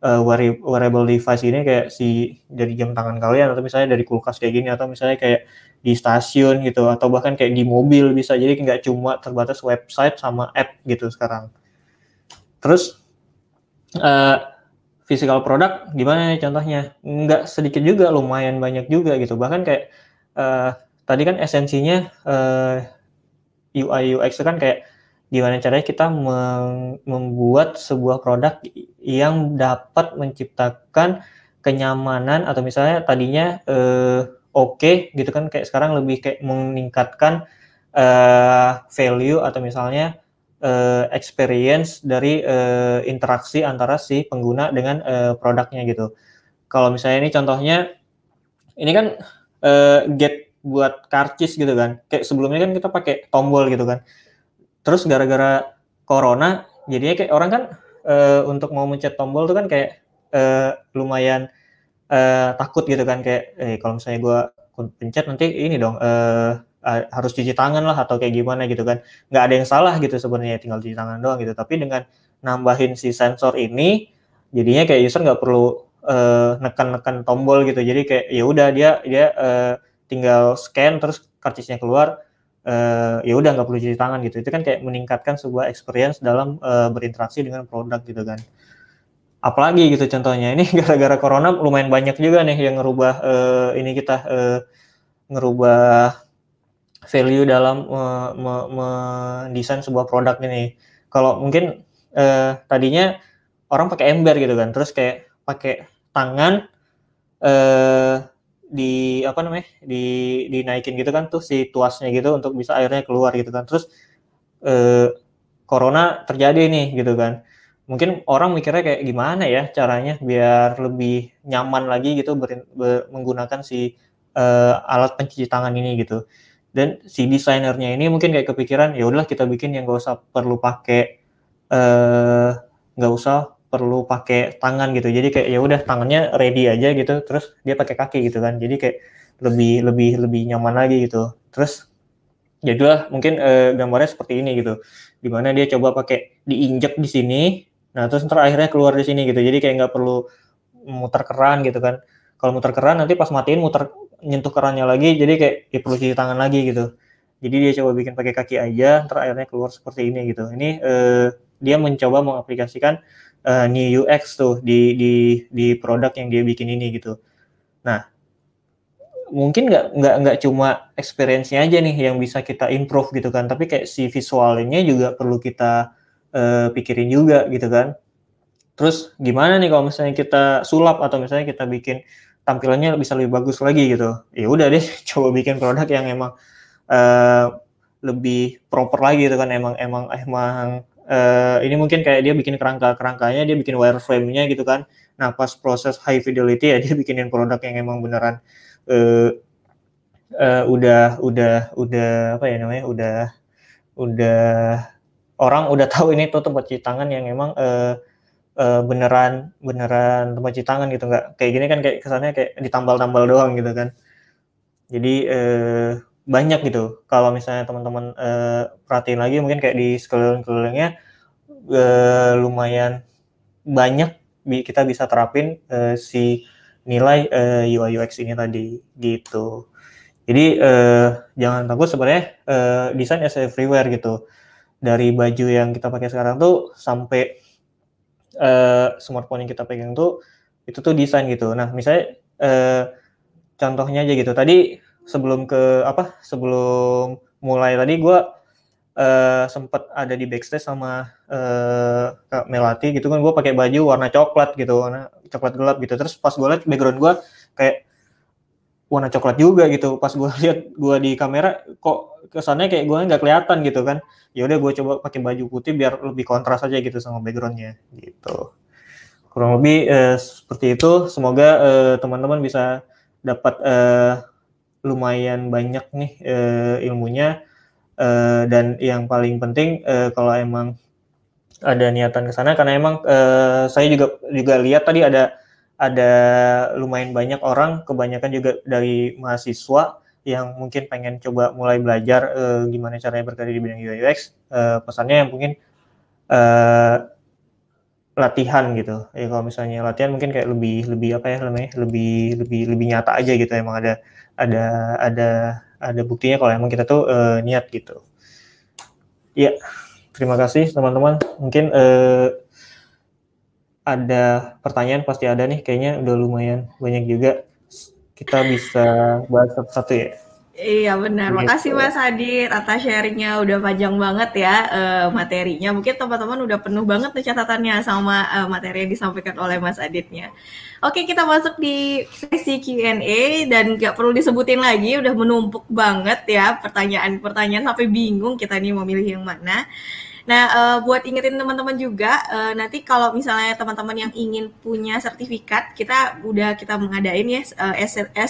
C: uh, wearable device ini kayak si dari jam tangan kalian atau misalnya dari kulkas kayak gini atau misalnya kayak di stasiun gitu atau bahkan kayak di mobil bisa jadi nggak cuma terbatas website sama app gitu sekarang. Terus uh, physical product gimana nih contohnya? Nggak sedikit juga, lumayan banyak juga gitu. Bahkan kayak uh, tadi kan esensinya uh, UI UX itu kan kayak gimana caranya kita membuat sebuah produk yang dapat menciptakan kenyamanan atau misalnya tadinya eh, oke okay, gitu kan kayak sekarang lebih kayak meningkatkan eh, value atau misalnya eh, experience dari eh, interaksi antara si pengguna dengan eh, produknya gitu. Kalau misalnya ini contohnya ini kan eh, get buat karcis gitu kan. Kayak sebelumnya kan kita pakai tombol gitu kan. Terus gara-gara corona jadinya kayak orang kan e, untuk mau mencet tombol tuh kan kayak e, lumayan e, takut gitu kan kayak eh kalau misalnya gua pencet nanti ini dong e, harus cuci tangan lah atau kayak gimana gitu kan. Nggak ada yang salah gitu sebenarnya tinggal cuci tangan doang gitu. Tapi dengan nambahin si sensor ini jadinya kayak user nggak perlu nekan neken uh, neken tombol gitu jadi kayak ya udah dia dia uh, tinggal scan terus karcisnya keluar uh, ya udah nggak perlu cuci tangan gitu itu kan kayak meningkatkan sebuah experience dalam uh, berinteraksi dengan produk gitu kan apalagi gitu contohnya ini *laughs* gara-gara corona lumayan banyak juga nih yang ngerubah uh, ini kita uh, ngerubah value dalam uh, mendesain sebuah produk ini kalau mungkin uh, tadinya orang pakai ember gitu kan terus kayak pakai tangan uh, di apa namanya di dinaikin gitu kan tuh si tuasnya gitu untuk bisa airnya keluar gitu kan terus eh, corona terjadi nih gitu kan mungkin orang mikirnya kayak gimana ya caranya biar lebih nyaman lagi gitu ber, ber, menggunakan si eh, alat pencuci tangan ini gitu dan si desainernya ini mungkin kayak kepikiran ya udahlah kita bikin yang gak usah perlu pakai eh, nggak eh, usah perlu pakai tangan gitu jadi kayak ya udah tangannya ready aja gitu terus dia pakai kaki gitu kan jadi kayak lebih lebih lebih nyaman lagi gitu terus jadilah ya mungkin eh, gambarnya seperti ini gitu dimana dia coba pakai diinjek di sini nah terus ntar akhirnya keluar di sini gitu jadi kayak nggak perlu muter keran gitu kan kalau muter keran nanti pas matiin muter nyentuh kerannya lagi jadi kayak ya perlu cuci tangan lagi gitu jadi dia coba bikin pakai kaki aja ntar akhirnya keluar seperti ini gitu ini eh, dia mencoba mengaplikasikan uh, eh, new UX tuh di di di produk yang dia bikin ini gitu. Nah, mungkin nggak nggak nggak cuma experience-nya aja nih yang bisa kita improve gitu kan, tapi kayak si visualnya juga perlu kita uh, pikirin juga gitu kan. Terus gimana nih kalau misalnya kita sulap atau misalnya kita bikin tampilannya bisa lebih bagus lagi gitu. Ya udah deh, *laughs* coba bikin produk yang emang uh, lebih proper lagi gitu kan, emang emang emang uh, ini mungkin kayak dia bikin kerangka-kerangkanya, dia bikin wireframe-nya gitu kan. Nah, pas proses high fidelity ya *laughs* dia bikinin produk yang emang beneran uh, uh, udah udah udah apa ya namanya? udah udah orang udah tahu ini tuh tempat cuci tangan yang emang uh, beneran beneran tempat cuci tangan gitu enggak. kayak gini kan kayak kesannya kayak ditambal-tambal doang gitu kan jadi uh, banyak gitu. Kalau misalnya teman-teman uh, perhatiin lagi mungkin kayak di sekeliling-kelilingnya uh, lumayan banyak kita bisa terapin uh, si nilai uh, UI UX ini tadi gitu. Jadi uh, jangan takut sebenarnya uh, desain is everywhere gitu. Dari baju yang kita pakai sekarang tuh sampai uh, smartphone yang kita pegang tuh itu tuh desain gitu. Nah, misalnya uh, contohnya aja gitu. Tadi sebelum ke apa sebelum mulai tadi gue uh, sempat ada di backstage sama uh, Kak Melati gitu kan gue pakai baju warna coklat gitu warna coklat gelap gitu terus pas gue liat background gue kayak warna coklat juga gitu pas gue *laughs* liat gue di kamera kok kesannya kayak gue nggak kelihatan gitu kan ya udah gue coba pakai baju putih biar lebih kontras aja gitu sama backgroundnya gitu kurang lebih uh, seperti itu semoga eh, teman-teman uh, bisa dapat uh, lumayan banyak nih uh, ilmunya uh, dan yang paling penting uh, kalau emang ada niatan ke sana karena emang uh, saya juga juga lihat tadi ada ada lumayan banyak orang kebanyakan juga dari mahasiswa yang mungkin pengen coba mulai belajar uh, gimana caranya berkarya di bidang UI UX uh, pesannya yang mungkin uh, latihan gitu ya kalau misalnya latihan mungkin kayak lebih lebih apa ya namanya lebih lebih lebih nyata aja gitu emang ada ada ada ada buktinya kalau emang kita tuh uh, niat gitu. Ya, terima kasih teman-teman. Mungkin uh, ada pertanyaan pasti ada nih, kayaknya udah lumayan banyak juga. Kita bisa bahas satu-satu ya.
B: Iya benar, gitu. makasih Mas Adit atas sharingnya udah panjang banget ya eh, materinya. Mungkin teman-teman udah penuh banget nih catatannya sama eh, materi yang disampaikan oleh Mas Aditnya. Oke kita masuk di sesi Q&A dan nggak perlu disebutin lagi, udah menumpuk banget ya pertanyaan-pertanyaan sampai bingung kita nih mau milih yang mana. Nah, uh, buat ingetin teman-teman juga, uh, nanti kalau misalnya teman-teman yang ingin punya sertifikat, kita udah kita mengadain ya uh,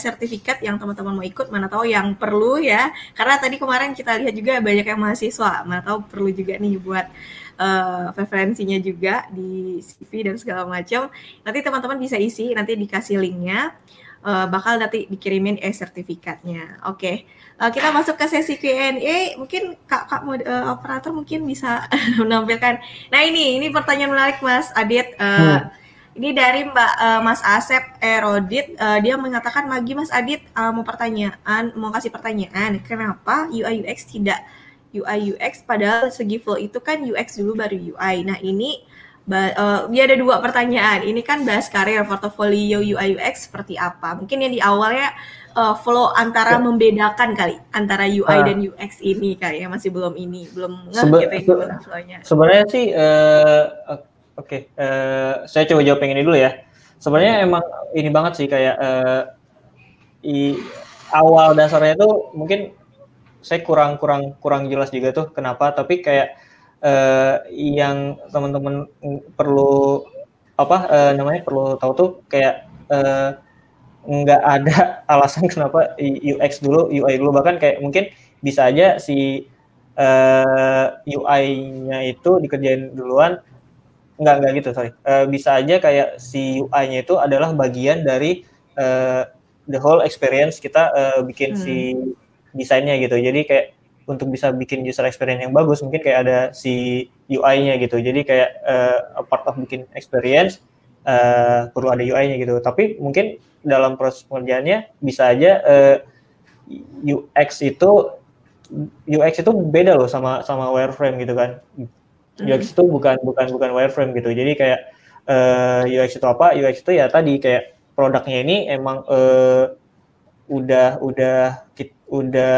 B: sertifikat yang teman-teman mau ikut, mana tahu yang perlu ya. Karena tadi kemarin kita lihat juga banyak yang mahasiswa, mana tahu perlu juga nih buat uh, referensinya juga di CV dan segala macam. Nanti teman-teman bisa isi, nanti dikasih linknya uh, bakal nanti dikirimin e-sertifikatnya. Eh, Oke, okay. uh, eh, kita masuk ke sesi Q&A. Mungkin kak, kak uh, operator mungkin bisa *laughs* menampilkan. Nah ini ini pertanyaan menarik Mas Adit. Uh, hmm. Ini dari Mbak uh, Mas Asep Erodit, uh, dia mengatakan lagi Mas Adit uh, mau pertanyaan, mau kasih pertanyaan, kenapa UI UX tidak UI UX padahal segi full itu kan UX dulu baru UI. Nah, ini uh, dia ada dua pertanyaan. Ini kan bahas karir portofolio UI UX seperti apa. Mungkin yang di awalnya uh, flow antara ya. membedakan kali antara UI uh, ah. dan UX ini kayak yang masih belum ini belum sebe gitu se
C: Sebenarnya sih uh, oke okay, uh, saya coba jawab yang ini dulu ya. Sebenarnya iya. emang ini banget sih kayak uh, i awal dasarnya itu mungkin saya kurang kurang kurang jelas juga tuh kenapa tapi kayak uh, yang teman-teman perlu apa uh, namanya perlu tahu tuh kayak uh, nggak ada *laughs* alasan kenapa UX dulu UI dulu bahkan kayak mungkin bisa aja si uh, UI-nya itu dikerjain duluan nggak nggak gitu sorry uh, bisa aja kayak si UI-nya itu adalah bagian dari uh, the whole experience kita uh, bikin hmm. si desainnya gitu jadi kayak untuk bisa bikin user experience yang bagus mungkin kayak ada si UI-nya gitu jadi kayak uh, part of bikin experience uh, perlu ada UI-nya gitu tapi mungkin dalam proses pengerjaannya bisa aja uh, eh, UX itu UX itu beda loh sama sama wireframe gitu kan hmm. UX itu bukan bukan bukan wireframe gitu jadi kayak uh, UX itu apa UX itu ya tadi kayak produknya ini emang uh, udah udah udah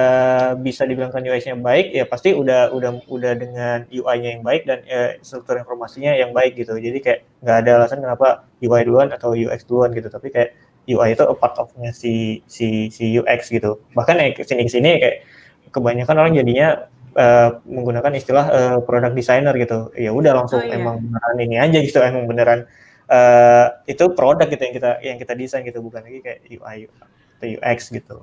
C: bisa dibilangkan UI-nya baik ya pasti udah udah udah dengan UI-nya yang baik dan ya, struktur informasinya yang baik gitu jadi kayak nggak ada alasan kenapa UI duluan atau UX duluan gitu tapi kayak UI itu a part of-nya si si si UX gitu bahkan ya, sini sini kayak kebanyakan orang jadinya Uh, menggunakan istilah uh, product designer gitu ya udah langsung oh, iya. emang beneran ini aja gitu emang beneran uh, itu produk gitu yang kita yang kita desain gitu bukan lagi kayak UI UX gitu.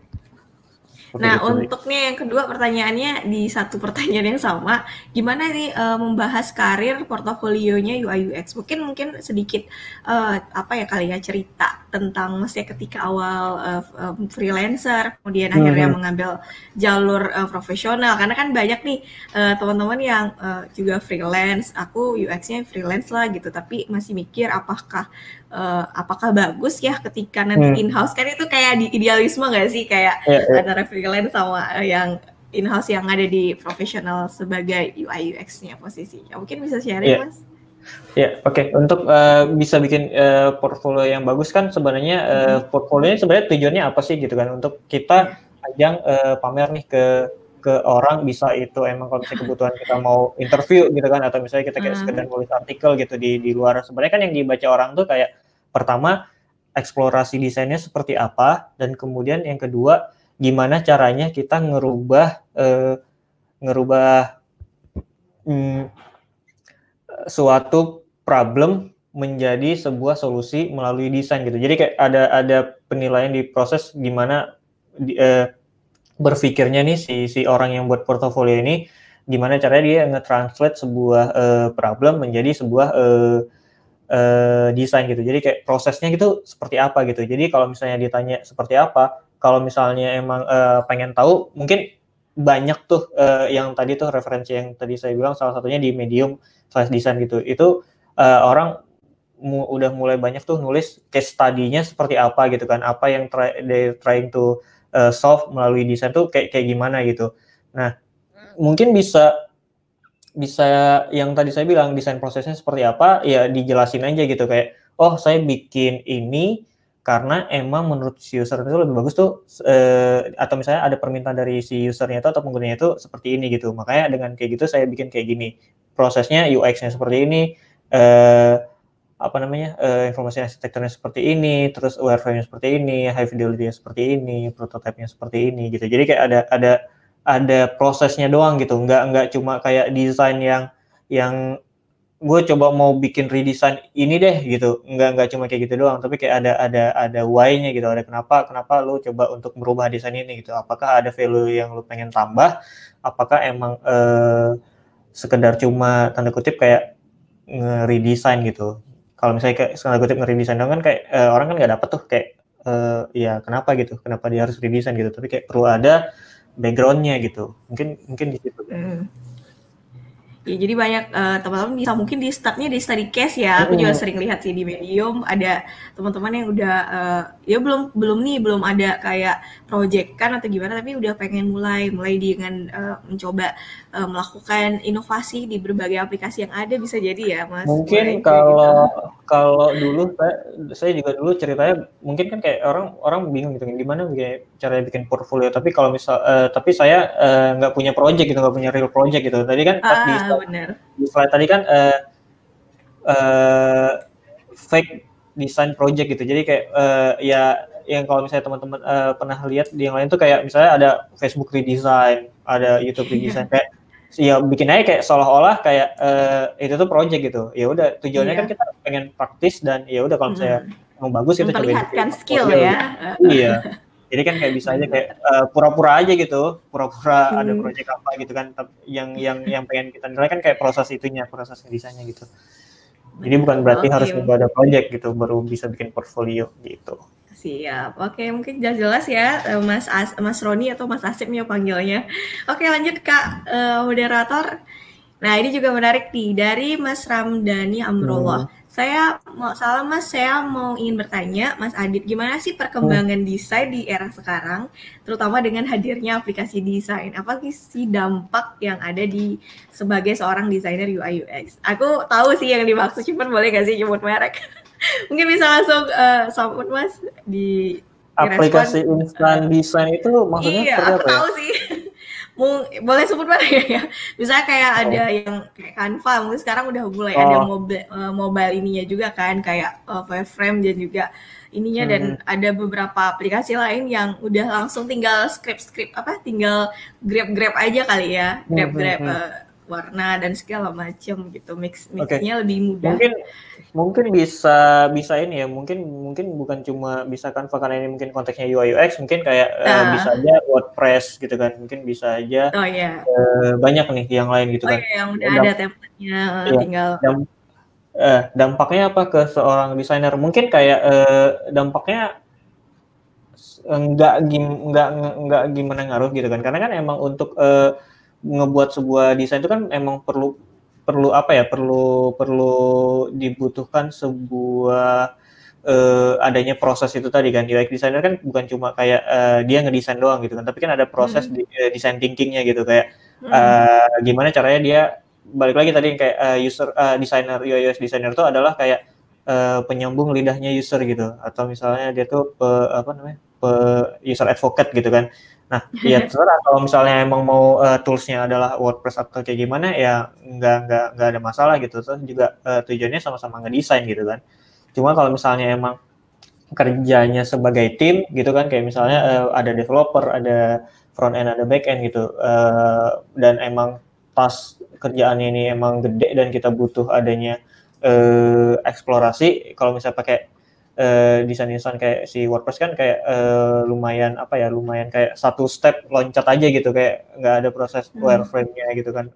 C: Oke, nah, gitu.
B: untuk yang kedua pertanyaannya di satu pertanyaan yang sama, gimana nih uh, membahas karir portofolionya UI UX? Mungkin mungkin sedikit uh, apa ya kali ya cerita tentang maksudnya ketika awal uh, freelancer, kemudian hmm. akhirnya hmm. mengambil jalur uh, profesional karena kan banyak nih uh, teman-teman yang uh, juga freelance, aku UX-nya freelance lah gitu, tapi masih mikir apakah uh, apakah bagus ya ketika nanti hmm. in house kan itu kayak di idealisme gak sih kayak yeah, yeah. antara freelance sama yang in house yang ada di profesional sebagai UI UX-nya posisinya. Mungkin bisa sharing yeah. Mas?
C: Ya, yeah, oke. Okay. Untuk uh, bisa bikin uh, portfolio yang bagus kan sebenarnya uh, hmm. portfolio sebenarnya tujuannya apa sih gitu kan? Untuk kita iya. ajang uh, pamer nih ke ke orang bisa itu emang kalau misalnya kebutuhan kita mau interview gitu kan atau misalnya kita kayak hmm. sekedar nulis artikel gitu di di luar sebenarnya kan yang dibaca orang tuh kayak pertama eksplorasi desainnya seperti apa dan kemudian yang kedua gimana caranya kita ngerubah eh, ngerubah hmm, suatu problem menjadi sebuah solusi melalui desain gitu jadi kayak ada ada penilaian di proses gimana di, eh, berpikirnya nih si si orang yang buat portofolio ini gimana caranya dia nge-translate sebuah uh, problem menjadi sebuah uh, uh, desain gitu. Jadi kayak prosesnya gitu seperti apa gitu. Jadi kalau misalnya ditanya seperti apa, kalau misalnya emang uh, pengen tahu mungkin banyak tuh uh, yang tadi tuh referensi yang tadi saya bilang salah satunya di medium slash desain gitu. Itu uh, orang mu udah mulai banyak tuh nulis case study-nya seperti apa gitu kan. Apa yang try, they trying to uh, solve melalui desain tuh kayak kayak gimana gitu. Nah, hmm. mungkin bisa bisa yang tadi saya bilang desain prosesnya seperti apa ya dijelasin aja gitu kayak oh saya bikin ini karena emang menurut si user itu lebih bagus tuh eh, atau misalnya ada permintaan dari si usernya itu atau penggunanya itu seperti ini gitu makanya dengan kayak gitu saya bikin kayak gini prosesnya UX-nya seperti ini eh, apa namanya uh, informasi arsitekturnya seperti ini, terus wireframe seperti ini, high fidelity-nya seperti ini, prototipe-nya seperti ini gitu. Jadi kayak ada ada ada prosesnya doang gitu, nggak nggak cuma kayak desain yang yang gue coba mau bikin redesign ini deh gitu, nggak nggak cuma kayak gitu doang, tapi kayak ada ada ada why-nya gitu, ada kenapa kenapa lo coba untuk merubah desain ini gitu, apakah ada value yang lo pengen tambah, apakah emang uh, sekedar cuma tanda kutip kayak nge-redesign gitu kalau misalnya kayak sekali kutip nge-redesign doang kan kayak uh, orang kan nggak dapet tuh kayak uh, ya kenapa gitu kenapa dia harus redesign gitu tapi kayak perlu ada backgroundnya gitu mungkin mungkin di situ
B: mm. Ya, jadi banyak uh, teman-teman bisa mungkin di startnya di study case ya. Aku juga sering lihat sih di medium ada teman-teman yang udah uh, ya belum belum nih belum ada kayak project kan atau gimana tapi udah pengen mulai mulai dengan uh, mencoba uh, melakukan inovasi di berbagai aplikasi yang ada bisa jadi ya mas. Mungkin gitu.
C: kalau gitu kalau dulu saya, saya juga dulu ceritanya mungkin kan kayak orang orang bingung gitu kan, gimana kayak caranya bikin portfolio tapi kalau misal uh, tapi saya eh, nggak uh, punya project gitu nggak punya real project gitu tadi kan pas ah, ah di, di slide tadi kan uh, uh, fake design project gitu jadi kayak uh, ya yang kalau misalnya teman-teman uh, pernah lihat di yang lain tuh kayak misalnya ada Facebook redesign ada YouTube redesign *laughs* kayak ya bikin aja kayak seolah-olah kayak uh, itu tuh project gitu ya udah tujuannya yeah. kan iya. kita pengen praktis dan ya udah kalau misalnya mau hmm bagus ya kita coba skill iya. ya, iya jadi kan kayak bisa aja kayak pura eh, pura-pura aja gitu pura-pura hmm. ada project apa gitu kan yang yang yang pengen kita nilai kan kayak proses itunya proses desainnya gitu
B: jadi bukan berarti oh, harus iya. ada project
C: gitu baru bisa bikin portfolio gitu
B: Siap. Oke, mungkin jelas-jelas ya eh, Mas As Mas Roni atau Mas Asep ya panggilnya. Oke, lanjut Kak uh, moderator. Nah, ini juga menarik nih dari Mas Ramdhani Amrullah. Hmm. Saya mau salam Mas, saya mau ingin bertanya Mas Adit, gimana sih perkembangan hmm. desain di era sekarang, terutama dengan hadirnya aplikasi desain? Apa sih dampak yang ada di sebagai seorang desainer UI UX? Aku tahu sih yang dimaksud, cuman boleh gak sih nyebut merek? *laughs* Mungkin bisa langsung uh, sambut Mas di aplikasi respon.
C: instant eh, design itu maksudnya iya, aku ya? tahu ya?
B: sih. *laughs* boleh sebut mana ya? bisa *laughs* kayak oh. ada yang kayak Canva, mungkin sekarang udah mulai oh. ada mobile eh, mobile ininya juga kan kayak uh, wireframe dan juga ininya hmm. dan ada beberapa aplikasi lain yang udah langsung tinggal script-script apa tinggal grab-grab aja kali ya. Hmm, hmm, grab-grab hmm. uh, warna dan segala macam gitu. Mix mixnya okay. lebih mudah. Mungkin
C: mungkin bisa bisa ini ya mungkin mungkin bukan cuma bisa kan karena ini mungkin konteksnya UI UX mungkin kayak uh. Uh, bisa aja WordPress gitu kan mungkin bisa aja oh, yeah. Iya. uh, banyak nih yang lain gitu oh, kan iya, yang udah Damp ada
B: tempatnya yeah. Iya, tinggal damp
C: uh, dampaknya apa ke seorang desainer mungkin kayak uh, dampaknya enggak gim enggak enggak gimana ngaruh gitu kan karena kan emang untuk uh, ngebuat sebuah desain itu kan emang perlu perlu apa ya perlu perlu dibutuhkan sebuah uh, adanya proses itu tadi kan UX designer kan bukan cuma kayak uh, dia ngedesain doang gitu kan tapi kan ada proses hmm. di, uh, eh, design thinkingnya gitu kayak
B: hmm.
C: gimana caranya dia balik lagi tadi yang kayak uh, user uh, designer UI UX designer itu adalah kayak uh, penyambung lidahnya user gitu atau misalnya dia tuh pe, apa namanya pe user advocate gitu kan Nah, ya *laughs* terserah kalau misalnya emang mau uh, toolsnya adalah WordPress atau kayak gimana ya nggak nggak nggak ada masalah gitu. Terus juga uh, tujuannya sama-sama ngedesain gitu kan. Cuma kalau misalnya emang kerjanya sebagai tim gitu kan kayak misalnya uh, ada developer, ada front end, ada back end gitu. Uh, dan emang pas kerjaan ini emang gede dan kita butuh adanya uh, eksplorasi kalau misalnya pakai Eh, desain-desain kayak si WordPress kan kayak uh, lumayan apa ya lumayan kayak satu step loncat aja gitu kayak nggak ada proses hmm. wireframe-nya gitu kan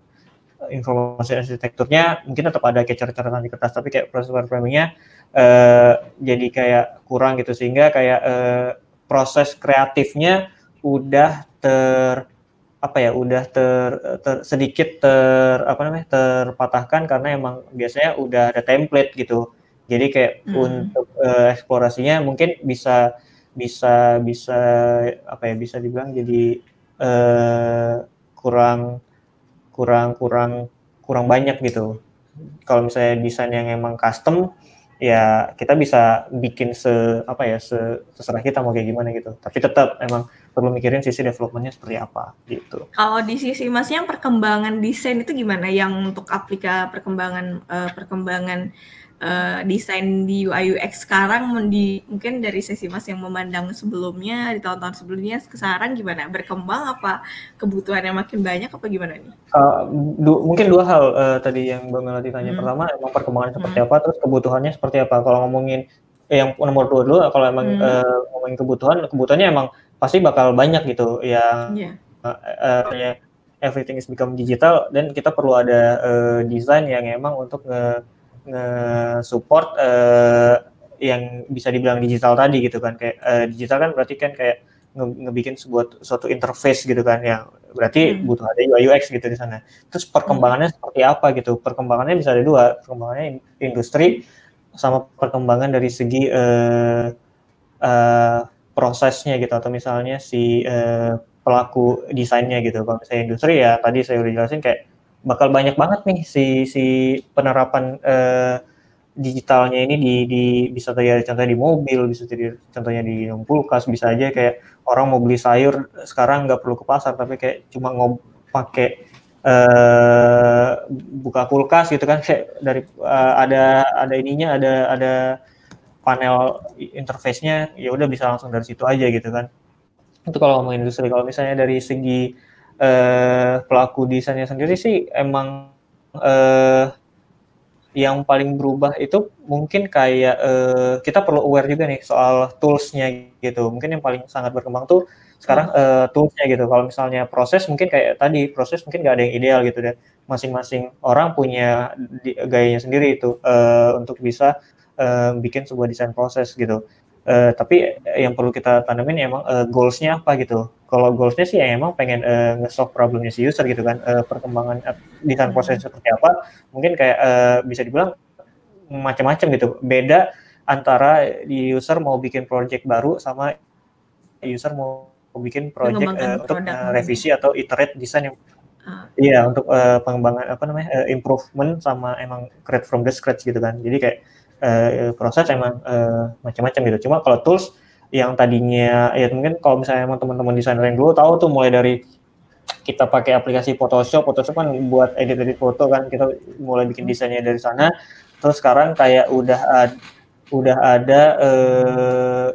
C: informasi arsitekturnya mungkin tetap ada kayak coret di kertas tapi kayak proses wireframe nya uh, eh, jadi kayak kurang gitu sehingga kayak uh, proses kreatifnya udah ter apa ya udah ter, ter sedikit ter apa namanya terpatahkan karena emang biasanya udah ada template gitu jadi kayak hmm. untuk uh, eksplorasinya mungkin bisa bisa bisa apa ya bisa dibilang jadi uh, kurang kurang kurang kurang banyak gitu. Kalau misalnya desain yang emang custom ya kita bisa bikin se apa ya se, seserah kita mau kayak gimana gitu tapi tetap emang perlu mikirin sisi developmentnya seperti apa gitu
B: kalau di sisi yang perkembangan desain itu gimana yang untuk aplikasi perkembangan uh, perkembangan uh, desain di UI UX sekarang di, mungkin dari sesi Mas yang memandang sebelumnya di tahun-tahun sebelumnya sekarang gimana berkembang apa kebutuhannya makin banyak apa gimana nih?
C: Uh, du mungkin dua hal uh, tadi yang Mbak Melati tanya hmm. pertama emang perkembangannya seperti hmm. apa terus kebutuhannya seperti apa kalau ngomongin eh, yang nomor dua dulu kalau emang hmm. uh, ngomongin kebutuhan kebutuhannya emang pasti bakal banyak gitu yang yeah. uh, uh, ya, everything is become digital dan kita perlu ada uh, desain yang emang untuk uh, nge-support eh, uh, eh, yang bisa dibilang digital tadi gitu kan kayak uh, digital kan berarti kan kayak nge ngebikin sebuah suatu interface gitu kan yang berarti hmm. butuh ada UI UX gitu di sana terus perkembangannya hmm. seperti apa gitu perkembangannya bisa ada dua perkembangannya industri sama perkembangan dari segi uh, uh, prosesnya gitu atau misalnya si uh, pelaku desainnya gitu kalau saya industri ya tadi saya udah jelasin kayak bakal banyak banget nih si si penerapan uh, digitalnya ini di, di bisa terjadi contohnya di mobil, bisa jadi contohnya di kulkas, bisa aja kayak orang mau beli sayur sekarang nggak perlu ke pasar tapi kayak cuma ngob pakai eh, buka kulkas gitu kan kayak dari uh, ada ada ininya ada ada panel interface-nya ya udah bisa langsung dari situ aja gitu kan. Itu kalau ngomongin industri kalau misalnya dari segi eh, pelaku desainnya sendiri sih emang eh, yang paling berubah itu mungkin kayak eh, kita perlu aware juga nih soal toolsnya gitu. Mungkin yang paling sangat berkembang tuh sekarang uh, toolsnya gitu. Kalau misalnya proses mungkin kayak tadi proses mungkin nggak ada yang ideal gitu deh masing-masing orang punya gayanya sendiri itu uh, untuk bisa uh, bikin sebuah desain proses gitu. Uh, tapi eh, yang perlu kita tanamin emang uh, goalsnya apa gitu. Kalau goalsnya sih ya emang pengen uh, nge-solve problemnya si user gitu kan. Uh, perkembangan uh, tanpa proses hmm. seperti apa, mungkin kayak uh, bisa dibilang macam-macam gitu. Beda antara di user mau bikin project baru sama user mau bikin project uh, untuk uh, revisi atau iterate desain yang ah. Iya untuk uh, pengembangan apa namanya uh, improvement sama emang create from the scratch gitu kan. Jadi kayak uh, proses emang uh, macam-macam gitu. Cuma kalau tools yang tadinya ya mungkin kalau misalnya emang teman-teman desainer yang dulu tahu tuh mulai dari kita pakai aplikasi Photoshop, Photoshop kan buat edit-edit foto kan kita mulai bikin desainnya dari sana. Terus sekarang kayak udah ad, udah ada uh,